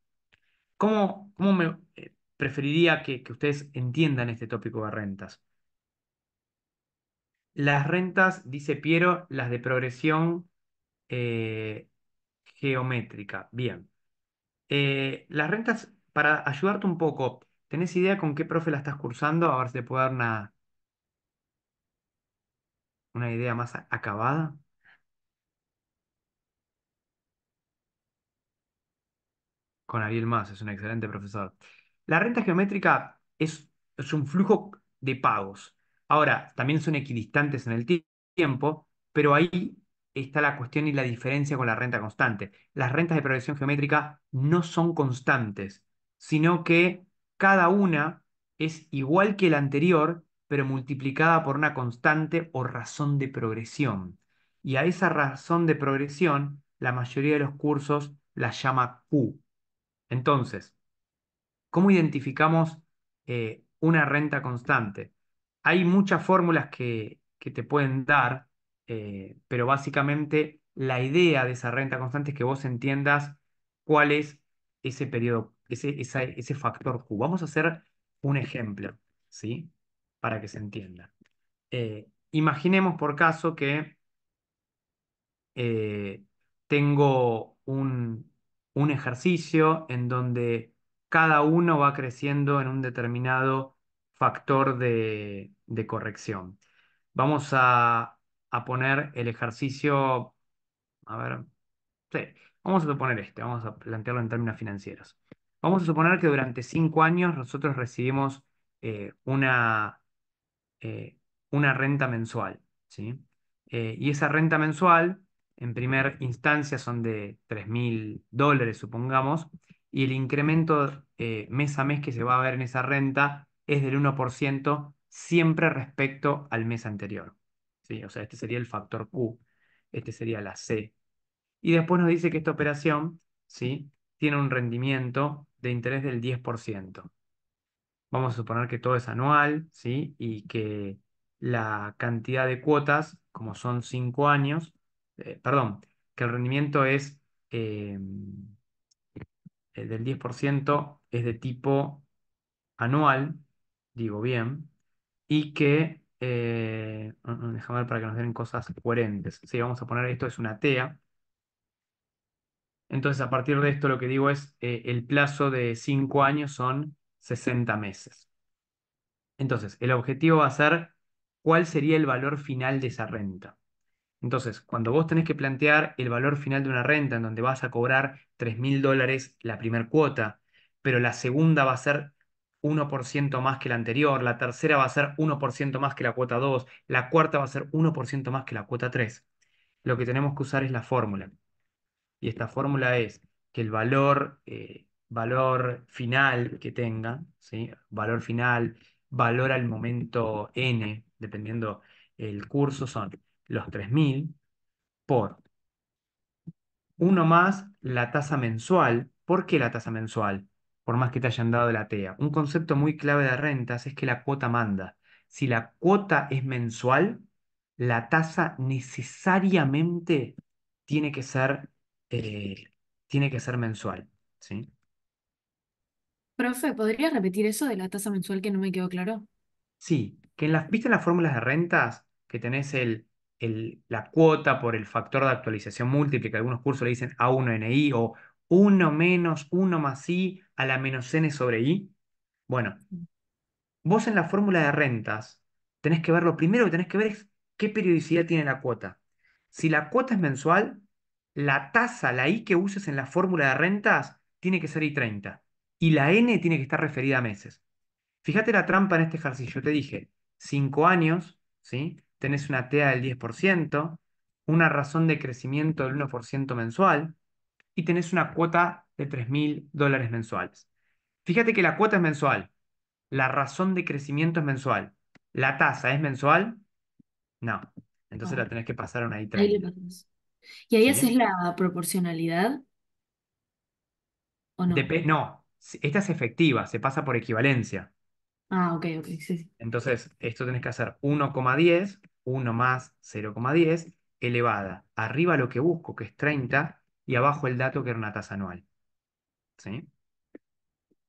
¿Cómo, me eh, preferiría que, ustedes entiendan este tópico de rentas? Las rentas, dice Piero, las de progresión eh, geométrica. Bien. Eh, las rentas, para ayudarte un poco, ¿tenés idea con qué profe la estás cursando? A ver si te puedo dar una idea más acabada. con Ariel Más, es un excelente profesor. La renta geométrica es, es un flujo de pagos. Ahora, también son equidistantes en el tiempo, pero ahí está la cuestión y la diferencia con la renta constante. Las rentas de progresión geométrica no son constantes, sino que cada una es igual que la anterior, pero multiplicada por una constante o razón de progresión. Y a esa razón de progresión, la mayoría de los cursos la llama Q. Entonces, ¿cómo identificamos eh, una renta constante? Hay muchas fórmulas que, te pueden dar, eh, pero básicamente la idea de esa renta constante es que vos entiendas cuál es ese periodo, ese, ese factor Q. Vamos a hacer un ejemplo, ¿sí? Para que se entienda. Eh, imaginemos por caso que tengo un, un ejercicio en donde cada uno va creciendo en un determinado factor de, corrección. Vamos a, poner el ejercicio, a ver, sí, vamos a suponer este, vamos a plantearlo en términos financieros. Vamos a suponer que durante cinco años nosotros recibimos eh, una, eh, una renta mensual, ¿sí? Eh, y esa renta mensual en primera instancia son de 3.000 dólares, supongamos, y el incremento eh, mes a mes que se va a ver en esa renta es del 1% siempre respecto al mes anterior. ¿Sí? O sea, este sería el factor Q, este sería la C. Y después nos dice que esta operación ¿sí? tiene un rendimiento de interés del 10%. Vamos a suponer que todo es anual ¿sí? y que la cantidad de cuotas, como son 5 años, eh, perdón, que el rendimiento es eh, eh, del 10%, es de tipo anual, digo bien, y que, eh, déjame ver para que nos den cosas coherentes. Sí, vamos a poner esto es una TEA. Entonces, a partir de esto, lo que digo es, el plazo de 5 años son 60 meses. Entonces, el objetivo va a ser cuál sería el valor final de esa renta. Entonces, cuando vos tenés que plantear el valor final de una renta en donde vas a cobrar 3.000 dólares la primera cuota, pero la segunda va a ser 1% más que la anterior, la tercera va a ser 1% más que la cuota 2, la cuarta va a ser 1% más que la cuota 3. Lo que tenemos que usar es la fórmula. Y esta fórmula es que el valor, eh, valor final que tenga, ¿sí? valor final, valor al momento n, dependiendo el curso, son los 3.000, por uno más la tasa mensual. ¿Por qué la tasa mensual? Por más que te hayan dado de la TEA. Un concepto muy clave de rentas es que la cuota manda. Si la cuota es mensual, la tasa necesariamente tiene que ser, eh, tiene que ser mensual. ¿sí? Profe, ¿podría repetir eso de la tasa mensual que no me quedó claro? Sí, que en las, ¿viste en las fórmulas de rentas que tenés el la cuota por el factor de actualización múltiple, que algunos cursos le dicen A1NI o 1 menos 1 más i a la menos n sobre i. Bueno, vos en la fórmula de rentas tenés que ver, lo primero que tenés que ver es qué periodicidad tiene la cuota. Si la cuota es mensual, la tasa, la i que uses en la fórmula de rentas, tiene que ser i30. Y la n tiene que estar referida a meses. Fíjate la trampa en este ejercicio. Yo te dije 5 años, ¿sí? tenés una TEA del 10%, una razón de crecimiento del 1% mensual y tenés una cuota de 3.000 dólares mensuales. Fíjate que la cuota es mensual, la razón de crecimiento es mensual, la tasa es mensual, no. Entonces la tenés que pasar a una ITRA. ¿Y ahí haces la proporcionalidad? no? no, esta es efectiva, se pasa por equivalencia. Ah, ok, ok, sí. sí. Entonces, esto tenés que hacer 1,10, 1 más 0,10, elevada arriba lo que busco, que es 30, y abajo el dato que era una tasa anual. ¿Sí?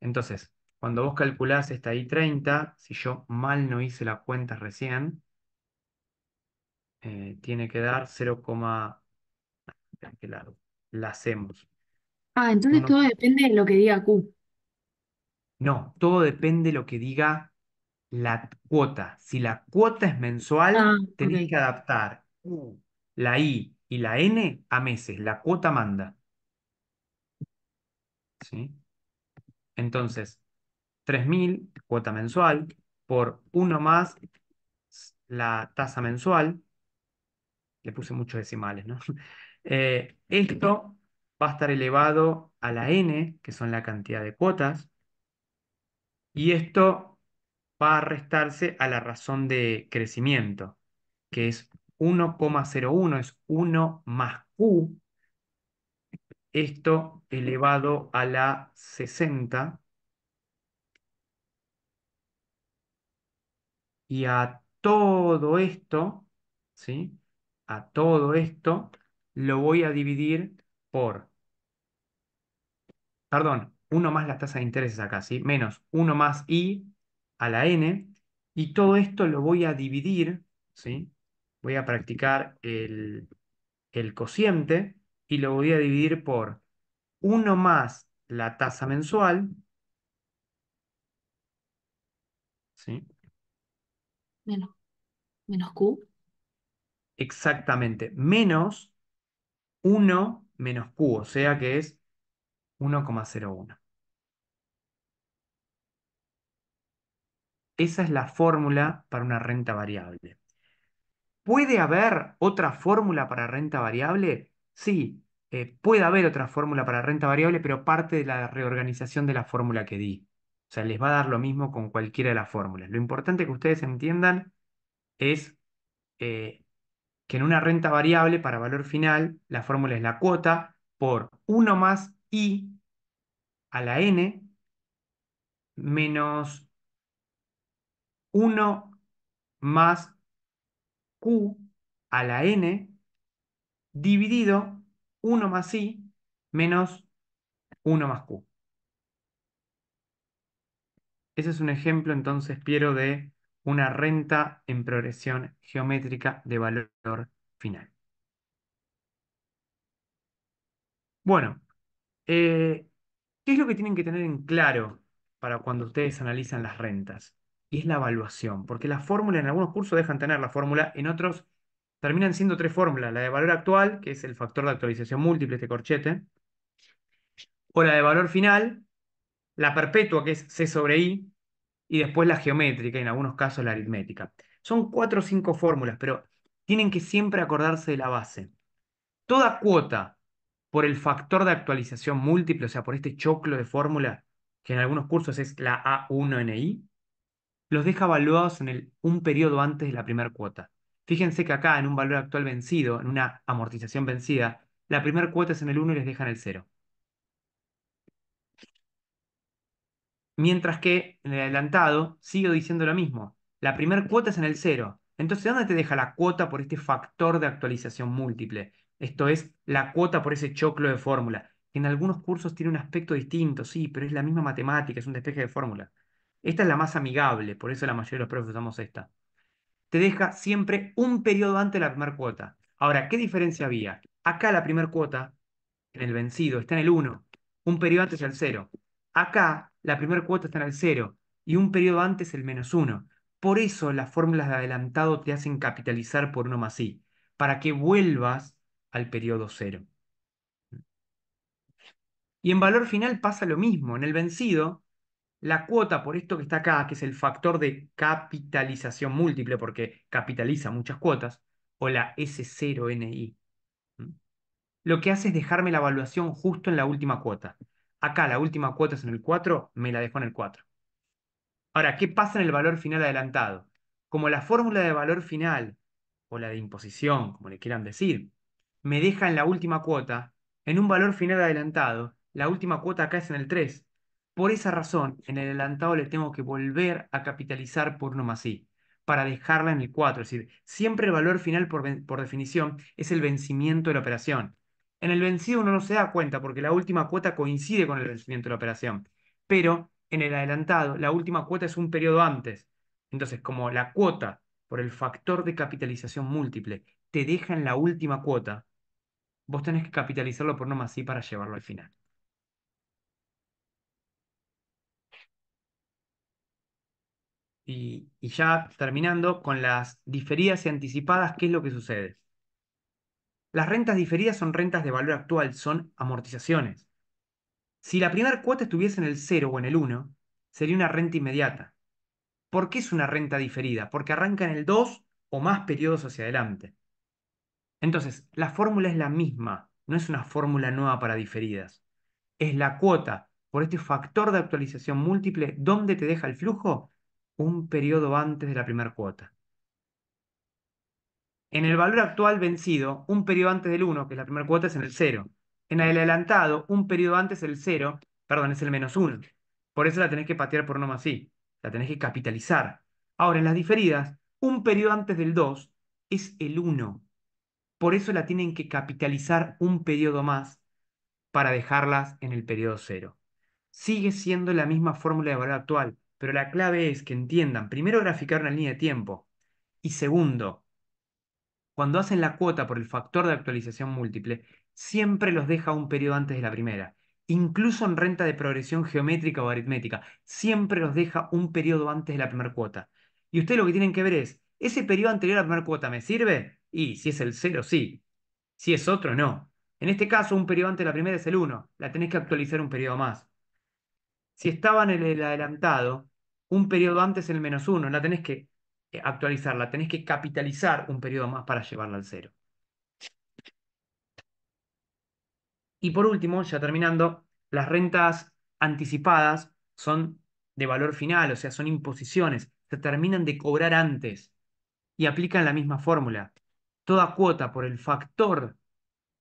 Entonces, cuando vos calculás esta I30, si yo mal no hice La cuenta recién, eh, tiene que dar 0, qué la, la hacemos. Ah, entonces todo depende de lo que diga Q. No, todo depende de lo que diga la cuota. Si la cuota es mensual, ah, tenés que adaptar la I y la N a meses. La cuota manda. ¿Sí? Entonces, 3.000, cuota mensual, por uno más la tasa mensual. Le puse muchos decimales, ¿no? Eh, esto va a estar elevado a la N, que son la cantidad de cuotas, y esto va a restarse a la razón de crecimiento, que es 1,01, es 1 más Q, esto elevado a la 60 y a todo esto, ¿sí? A todo esto lo voy a dividir por, perdón, 1 más la tasa de intereses acá, ¿sí? Menos 1 más i a la n, y todo esto lo voy a dividir, ¿sí? Voy a practicar el, el cociente y lo voy a dividir por 1 más la tasa mensual, ¿sí? Menos, menos Q. Exactamente, menos 1 menos Q, o sea que es 1,01. Esa es la fórmula para una renta variable. ¿Puede haber otra fórmula para renta variable? Sí, eh, puede haber otra fórmula para renta variable, pero parte de la reorganización de la fórmula que di. O sea, les va a dar lo mismo con cualquiera de las fórmulas. Lo importante que ustedes entiendan es eh, que en una renta variable para valor final, la fórmula es la cuota por 1 más i a la n menos 1 más q a la n dividido 1 más i menos 1 más q. Ese es un ejemplo entonces, Piero, de una renta en progresión geométrica de valor final. Bueno, eh, ¿qué es lo que tienen que tener en claro para cuando ustedes analizan las rentas? Y es la evaluación, porque la fórmula en algunos cursos dejan tener la fórmula, en otros terminan siendo tres fórmulas, la de valor actual, que es el factor de actualización múltiple, este corchete, o la de valor final, la perpetua, que es C sobre I, y después la geométrica, y en algunos casos la aritmética. Son cuatro o cinco fórmulas, pero tienen que siempre acordarse de la base. Toda cuota por el factor de actualización múltiple, o sea, por este choclo de fórmula que en algunos cursos es la A1NI, los deja evaluados en el, un periodo antes de la primera cuota. Fíjense que acá, en un valor actual vencido, en una amortización vencida, la primera cuota es en el 1 y les en el 0. Mientras que en el adelantado sigo diciendo lo mismo. La primera cuota es en el 0. Entonces, ¿dónde te deja la cuota por este factor de actualización múltiple? Esto es la cuota por ese choclo de fórmula. En algunos cursos tiene un aspecto distinto, sí, pero es la misma matemática, es un despeje de fórmula. Esta es la más amigable, por eso la mayoría de los profes usamos esta. Te deja siempre un periodo antes de la primera cuota. Ahora, ¿qué diferencia había? Acá la primera cuota, en el vencido, está en el 1, un periodo antes el 0. Acá la primera cuota está en el 0 y un periodo antes el menos 1. Por eso las fórmulas de adelantado te hacen capitalizar por uno más i, para que vuelvas al periodo cero. Y en valor final pasa lo mismo. En el vencido, la cuota por esto que está acá, que es el factor de capitalización múltiple, porque capitaliza muchas cuotas, o la S0NI, lo que hace es dejarme la evaluación justo en la última cuota. Acá la última cuota es en el 4, me la dejo en el 4. Ahora, ¿qué pasa en el valor final adelantado? Como la fórmula de valor final, o la de imposición, como le quieran decir, me deja en la última cuota, en un valor final adelantado. La última cuota acá es en el 3. Por esa razón, en el adelantado le tengo que volver a capitalizar por sí para dejarla en el 4. Es decir, siempre el valor final por, por definición es el vencimiento de la operación. En el vencido uno no se da cuenta porque la última cuota coincide con el vencimiento de la operación. Pero en el adelantado, la última cuota es un periodo antes. Entonces, como la cuota por el factor de capitalización múltiple te deja en la última cuota, vos tenés que capitalizarlo por nomás así para llevarlo al final. Y, y, ya terminando con las diferidas y anticipadas, ¿qué es lo que sucede? Las rentas diferidas son rentas de valor actual, son amortizaciones. Si la primera cuota estuviese en el 0 o en el 1, sería una renta inmediata. ¿Por qué es una renta diferida? Porque arranca en el 2 o más periodos hacia adelante. Entonces, la fórmula es la misma, no es una fórmula nueva para diferidas. Es la cuota por este factor de actualización múltiple donde te deja el flujo un periodo antes de la primera cuota. En el valor actual vencido, un periodo antes del 1, que es la primera cuota, es en el 0. En el adelantado, un periodo antes el 0, perdón, es el menos 1. Por eso la tenés que patear por más así. La tenés que capitalizar. Ahora, en las diferidas, un periodo antes del 2 es el 1 por eso la tienen que capitalizar un periodo más para dejarlas en el periodo cero. Sigue siendo la misma fórmula de valor actual, pero la clave es que entiendan, primero, graficar una línea de tiempo y segundo, cuando hacen la cuota por el factor de actualización múltiple, siempre los deja un periodo antes de la primera. Incluso en renta de progresión geométrica o aritmética, siempre los deja un periodo antes de la primera cuota. Y ustedes lo que tienen que ver es, ¿ese periodo anterior a la primera cuota me sirve? Y si es el 0, sí. Si es otro, no. En este caso, un periodo antes de la primera es el 1. La tenés que actualizar un periodo más. Si estaba en el adelantado, un periodo antes el menos 1. La tenés que eh, actualizar, la tenés que capitalizar un periodo más para llevarla al 0. Y por último, ya terminando, las rentas anticipadas son de valor final, o sea, son imposiciones, se terminan de cobrar antes y aplican la misma fórmula. Toda cuota por el factor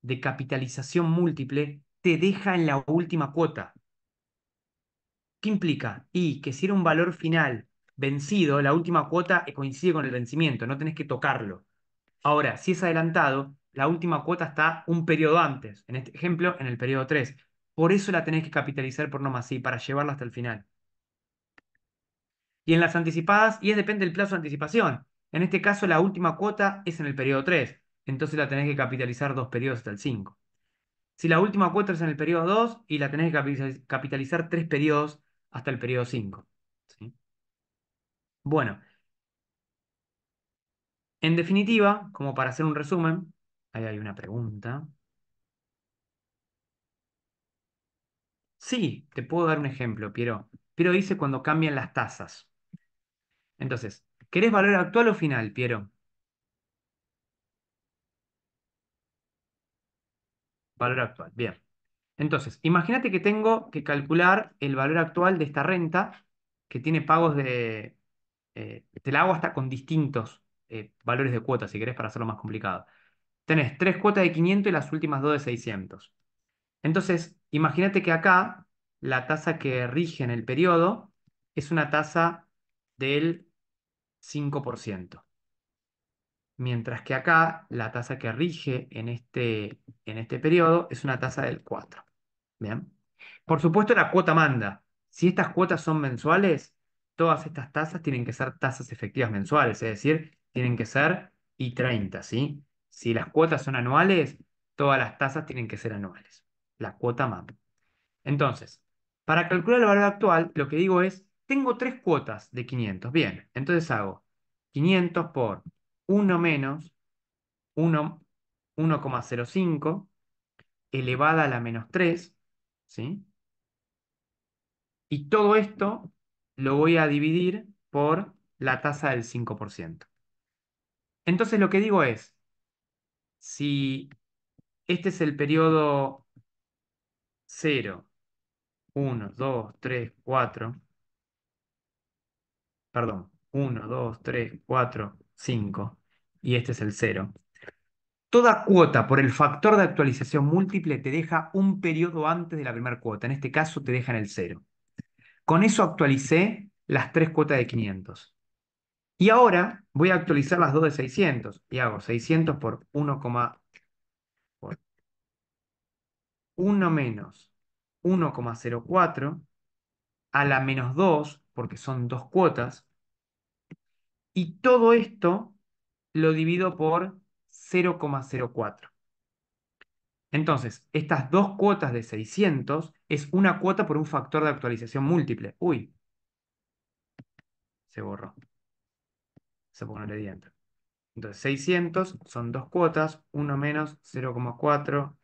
de capitalización múltiple te deja en la última cuota. ¿Qué implica? Y que si era un valor final vencido, la última cuota coincide con el vencimiento, no tenés que tocarlo. Ahora, si es adelantado, la última cuota está un periodo antes, en este ejemplo, en el periodo 3. Por eso la tenés que capitalizar por nomás así, para llevarla hasta el final. Y en las anticipadas, y es depende del plazo de anticipación. En este caso, la última cuota es en el periodo 3, entonces la tenés que capitalizar dos periodos hasta el 5. Si la última cuota es en el periodo 2 y la tenés que capitalizar tres periodos hasta el periodo 5. Bueno, en definitiva, como para hacer un resumen, ahí hay una pregunta. Sí, te puedo dar un ejemplo, Piero. Piero dice cuando cambian las tasas. Entonces, ¿Querés valor actual o final, Piero? Valor actual, bien. Entonces, imagínate que tengo que calcular el valor actual de esta renta que tiene pagos de... Eh, te la hago hasta con distintos eh, valores de cuotas, si querés, para hacerlo más complicado. Tenés tres cuotas de 500 y las últimas dos de 600. Entonces, imagínate que acá la tasa que rige en el periodo es una tasa del 5%. Mientras que acá la tasa que rige en este, en este periodo es una tasa del 4. Por supuesto, la cuota manda. Si estas cuotas son mensuales, todas estas tasas tienen que ser tasas efectivas mensuales, es decir, tienen que ser I30, ¿sí? Si las cuotas son anuales, todas las tasas tienen que ser anuales. La cuota manda. Entonces, para calcular el valor actual, lo que digo es tengo tres cuotas de 500. Bien, entonces hago 500 por 1 menos 1,05 elevada a la menos 3, ¿sí? Y todo esto lo voy a dividir por la tasa del 5%. Entonces lo que digo es, si este es el periodo 0, 1, 2, 3, 4, perdón, 1, 2, 3, 4, 5, y este es el 0. Toda cuota por el factor de actualización múltiple te deja un periodo antes de la primera cuota, en este caso te deja en el 0. Con eso actualicé las tres cuotas de 500. Y ahora voy a actualizar las dos de 600 y hago 600 por 1, 1 menos 1,04 a la menos 2, porque son dos cuotas, y todo esto lo divido por 0,04. Entonces, estas dos cuotas de 600 es una cuota por un factor de actualización múltiple. Uy, se borró. Se pone de diente. Entonces, 600 son dos cuotas, 1 menos 0,4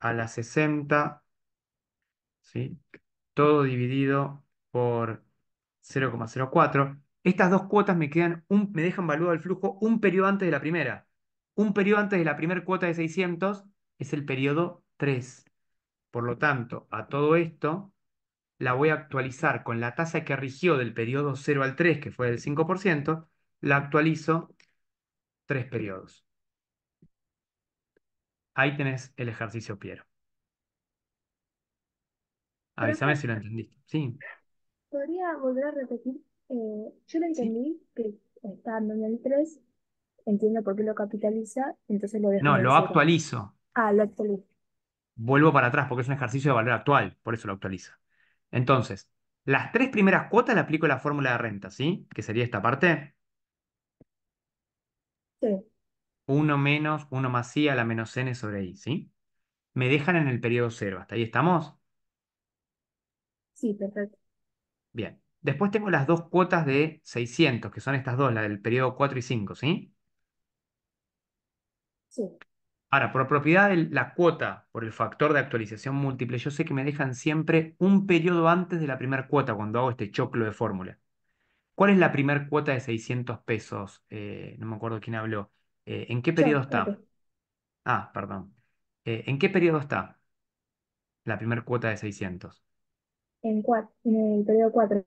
a la 60, ¿sí? todo dividido por 0,04. Estas dos cuotas me, quedan me dejan valuado el flujo un periodo antes de la primera. Un periodo antes de la primera cuota de 600 es el periodo 3. Por lo tanto, a todo esto la voy a actualizar con la tasa que rigió del periodo 0 al 3, que fue del 5%, la actualizo tres periodos. Ahí tenés el ejercicio Piero. Avísame si lo entendiste. Sí. ¿Podría volver a repetir? Eh, yo lo entendí, que estando en el 3, entiendo por qué lo capitaliza, entonces lo No, lo actualizo. Ah, lo actualizo. Vuelvo para atrás porque es un ejercicio de valor actual, por eso lo actualiza. Entonces, las tres primeras cuotas le aplico la fórmula de renta, ¿sí? Que sería esta parte. Sí. 1 menos 1 más i a la menos n sobre i, ¿sí? Me dejan en el periodo 0. ¿Hasta ahí estamos? Sí, perfecto. Bien. Después tengo las dos cuotas de 600, que son estas dos, la del periodo 4 y 5, ¿sí? Sí. Ahora, por propiedad de la cuota, por el factor de actualización múltiple, yo sé que me dejan siempre un periodo antes de la primera cuota cuando hago este choclo de fórmula. ¿Cuál es la primera cuota de 600 pesos? Eh, no me acuerdo quién habló. Eh, ¿En qué periodo está? Ah, perdón. Eh, ¿En qué periodo está la primera cuota de 600? en, en el periodo 4.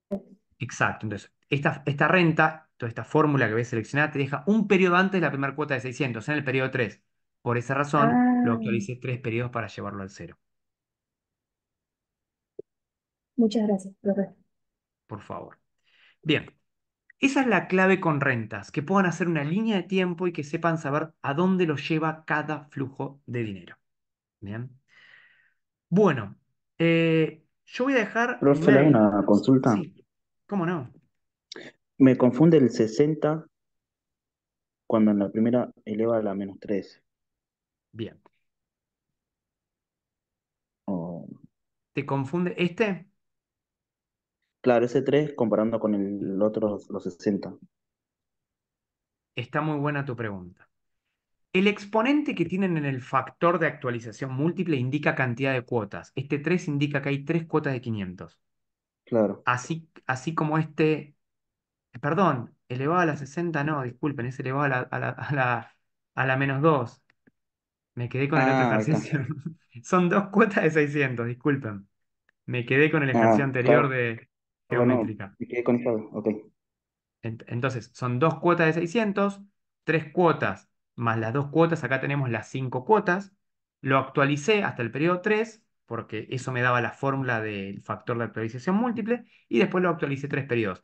Exacto, entonces esta, esta renta, toda esta fórmula que ves seleccionada, te deja un periodo antes de la primera cuota de 600, en el periodo 3. Por esa razón, lo ah. actualices tres periodos para llevarlo al cero. Muchas gracias, profesor. Por favor. Bien, esa es la clave con rentas, que puedan hacer una línea de tiempo y que sepan saber a dónde los lleva cada flujo de dinero. Bien. Bueno, eh, yo voy a dejar. profesor, hay una consulta. ¿Cómo no? Me confunde el 60 cuando en la primera eleva la menos 3. Bien. Oh. ¿Te confunde este? Claro, ese 3 comparando con el otro, los 60. Está muy buena tu pregunta. El exponente que tienen en el factor de actualización múltiple indica cantidad de cuotas. Este 3 indica que hay 3 cuotas de 500. Claro. Así, así como este, perdón, elevado a la 60, no, disculpen, es elevado a la, a la, menos 2. Me quedé con el otro ah, ejercicio. Son dos cuotas de 600, disculpen. Me quedé con el ah, ejercicio anterior de ah, geométrica. me quedé con Entonces, son dos cuotas de 600, tres cuotas más las dos cuotas, acá tenemos las cinco cuotas, lo actualicé hasta el periodo 3, porque eso me daba la fórmula del factor de actualización múltiple, y después lo actualicé tres periodos.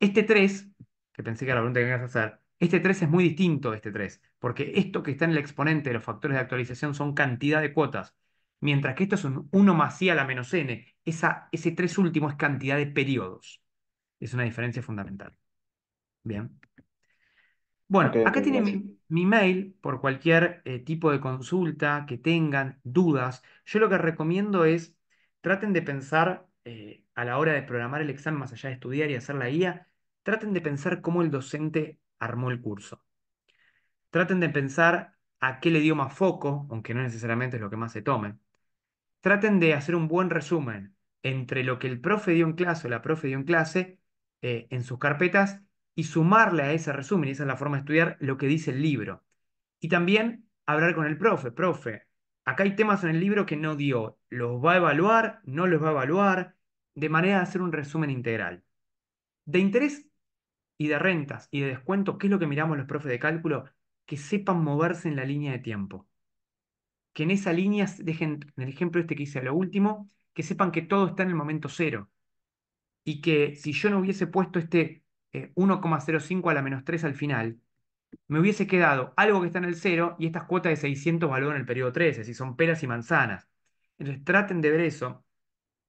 Este 3, que pensé que era la pregunta que ibas a hacer, este 3 es muy distinto de este 3, porque esto que está en el exponente de los factores de actualización son cantidad de cuotas, mientras que esto es un 1 más i a la menos n, esa, ese 3 último es cantidad de periodos. Es una diferencia fundamental. Bien. Bueno, acá tienen tiene mi, mail por cualquier eh, tipo de consulta que tengan, dudas. Yo lo que recomiendo es traten de pensar eh, a la hora de programar el examen, más allá de estudiar y hacer la guía, traten de pensar cómo el docente armó el curso. Traten de pensar a qué le dio más foco, aunque no necesariamente es lo que más se tome. Traten de hacer un buen resumen entre lo que el profe dio en clase o la profe dio en clase eh, en sus carpetas y sumarle a ese resumen, y esa es la forma de estudiar, lo que dice el libro. Y también hablar con el profe, profe, acá hay temas en el libro que no dio, los va a evaluar, no los va a evaluar, de manera de hacer un resumen integral. De interés y de rentas y de descuento, ¿qué es lo que miramos los profes de cálculo? Que sepan moverse en la línea de tiempo. Que en esa línea, dejen, en el ejemplo este que hice a lo último, que sepan que todo está en el momento cero. Y que si yo no hubiese puesto este 1,05 eh, a la menos 3 al final, me hubiese quedado algo que está en el 0 y estas cuotas de 600 valor en el periodo 13, si son peras y manzanas. Entonces traten de ver eso,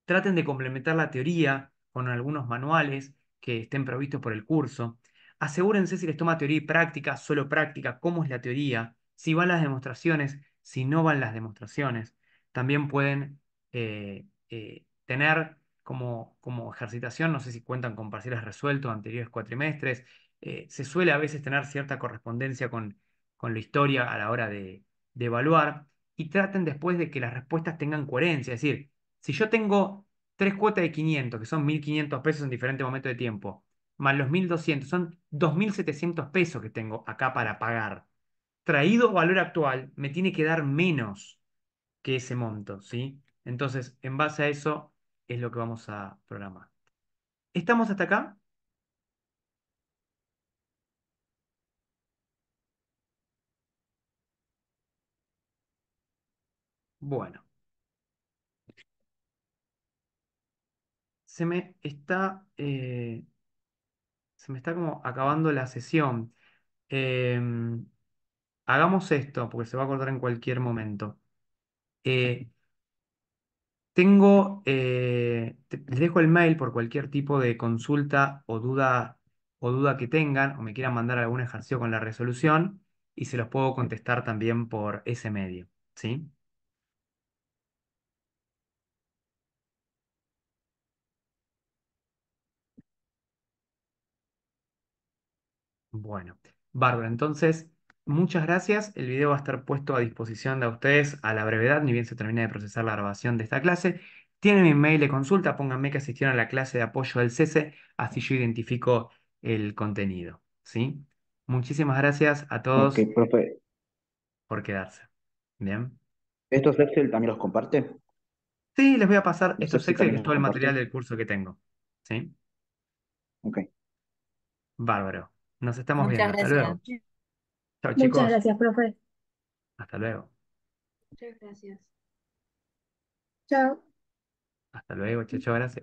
traten de complementar la teoría con algunos manuales que estén provistos por el curso. Asegúrense si les toma teoría y práctica, solo práctica, cómo es la teoría, si van las demostraciones, si no van las demostraciones. También pueden eh, eh, tener como, como ejercitación, no sé si cuentan con parciales resueltos anteriores cuatrimestres, eh, se suele a veces tener cierta correspondencia con, con la historia a la hora de, de evaluar y traten después de que las respuestas tengan coherencia, es decir, si yo tengo tres cuotas de 500, que son 1.500 pesos en diferentes momentos de tiempo, más los 1.200, son 2.700 pesos que tengo acá para pagar. Traído valor actual, me tiene que dar menos que ese monto, ¿sí? Entonces, en base a eso, es lo que vamos a programar. ¿Estamos hasta acá? Bueno. Se me está, eh, se me está como acabando la sesión. Em, hagamos esto, porque se va a cortar en cualquier momento. Eh, tengo, eh, les dejo el mail por cualquier tipo de consulta o duda, o duda que tengan o me quieran mandar algún ejercicio con la resolución y se los puedo contestar también por ese medio, ¿sí? Bueno, Bárbara, Entonces, Muchas gracias. El video va a estar puesto a disposición de ustedes a la brevedad, ni bien se termine de procesar la grabación de esta clase. Tienen mi email de consulta, pónganme que asistieron a la clase de apoyo del cese, así yo identifico el contenido. ¿sí? Muchísimas gracias a todos por quedarse. Bien. ¿Estos Excel también los comparte? Sí, les voy a pasar estos Excel, que es todo el material del curso que tengo. ¿Sí? Ok. Bárbaro. Nos estamos viendo. Chao, Muchas gracias, profe. Hasta luego. Muchas gracias. Chao. Hasta luego, chao, gracias.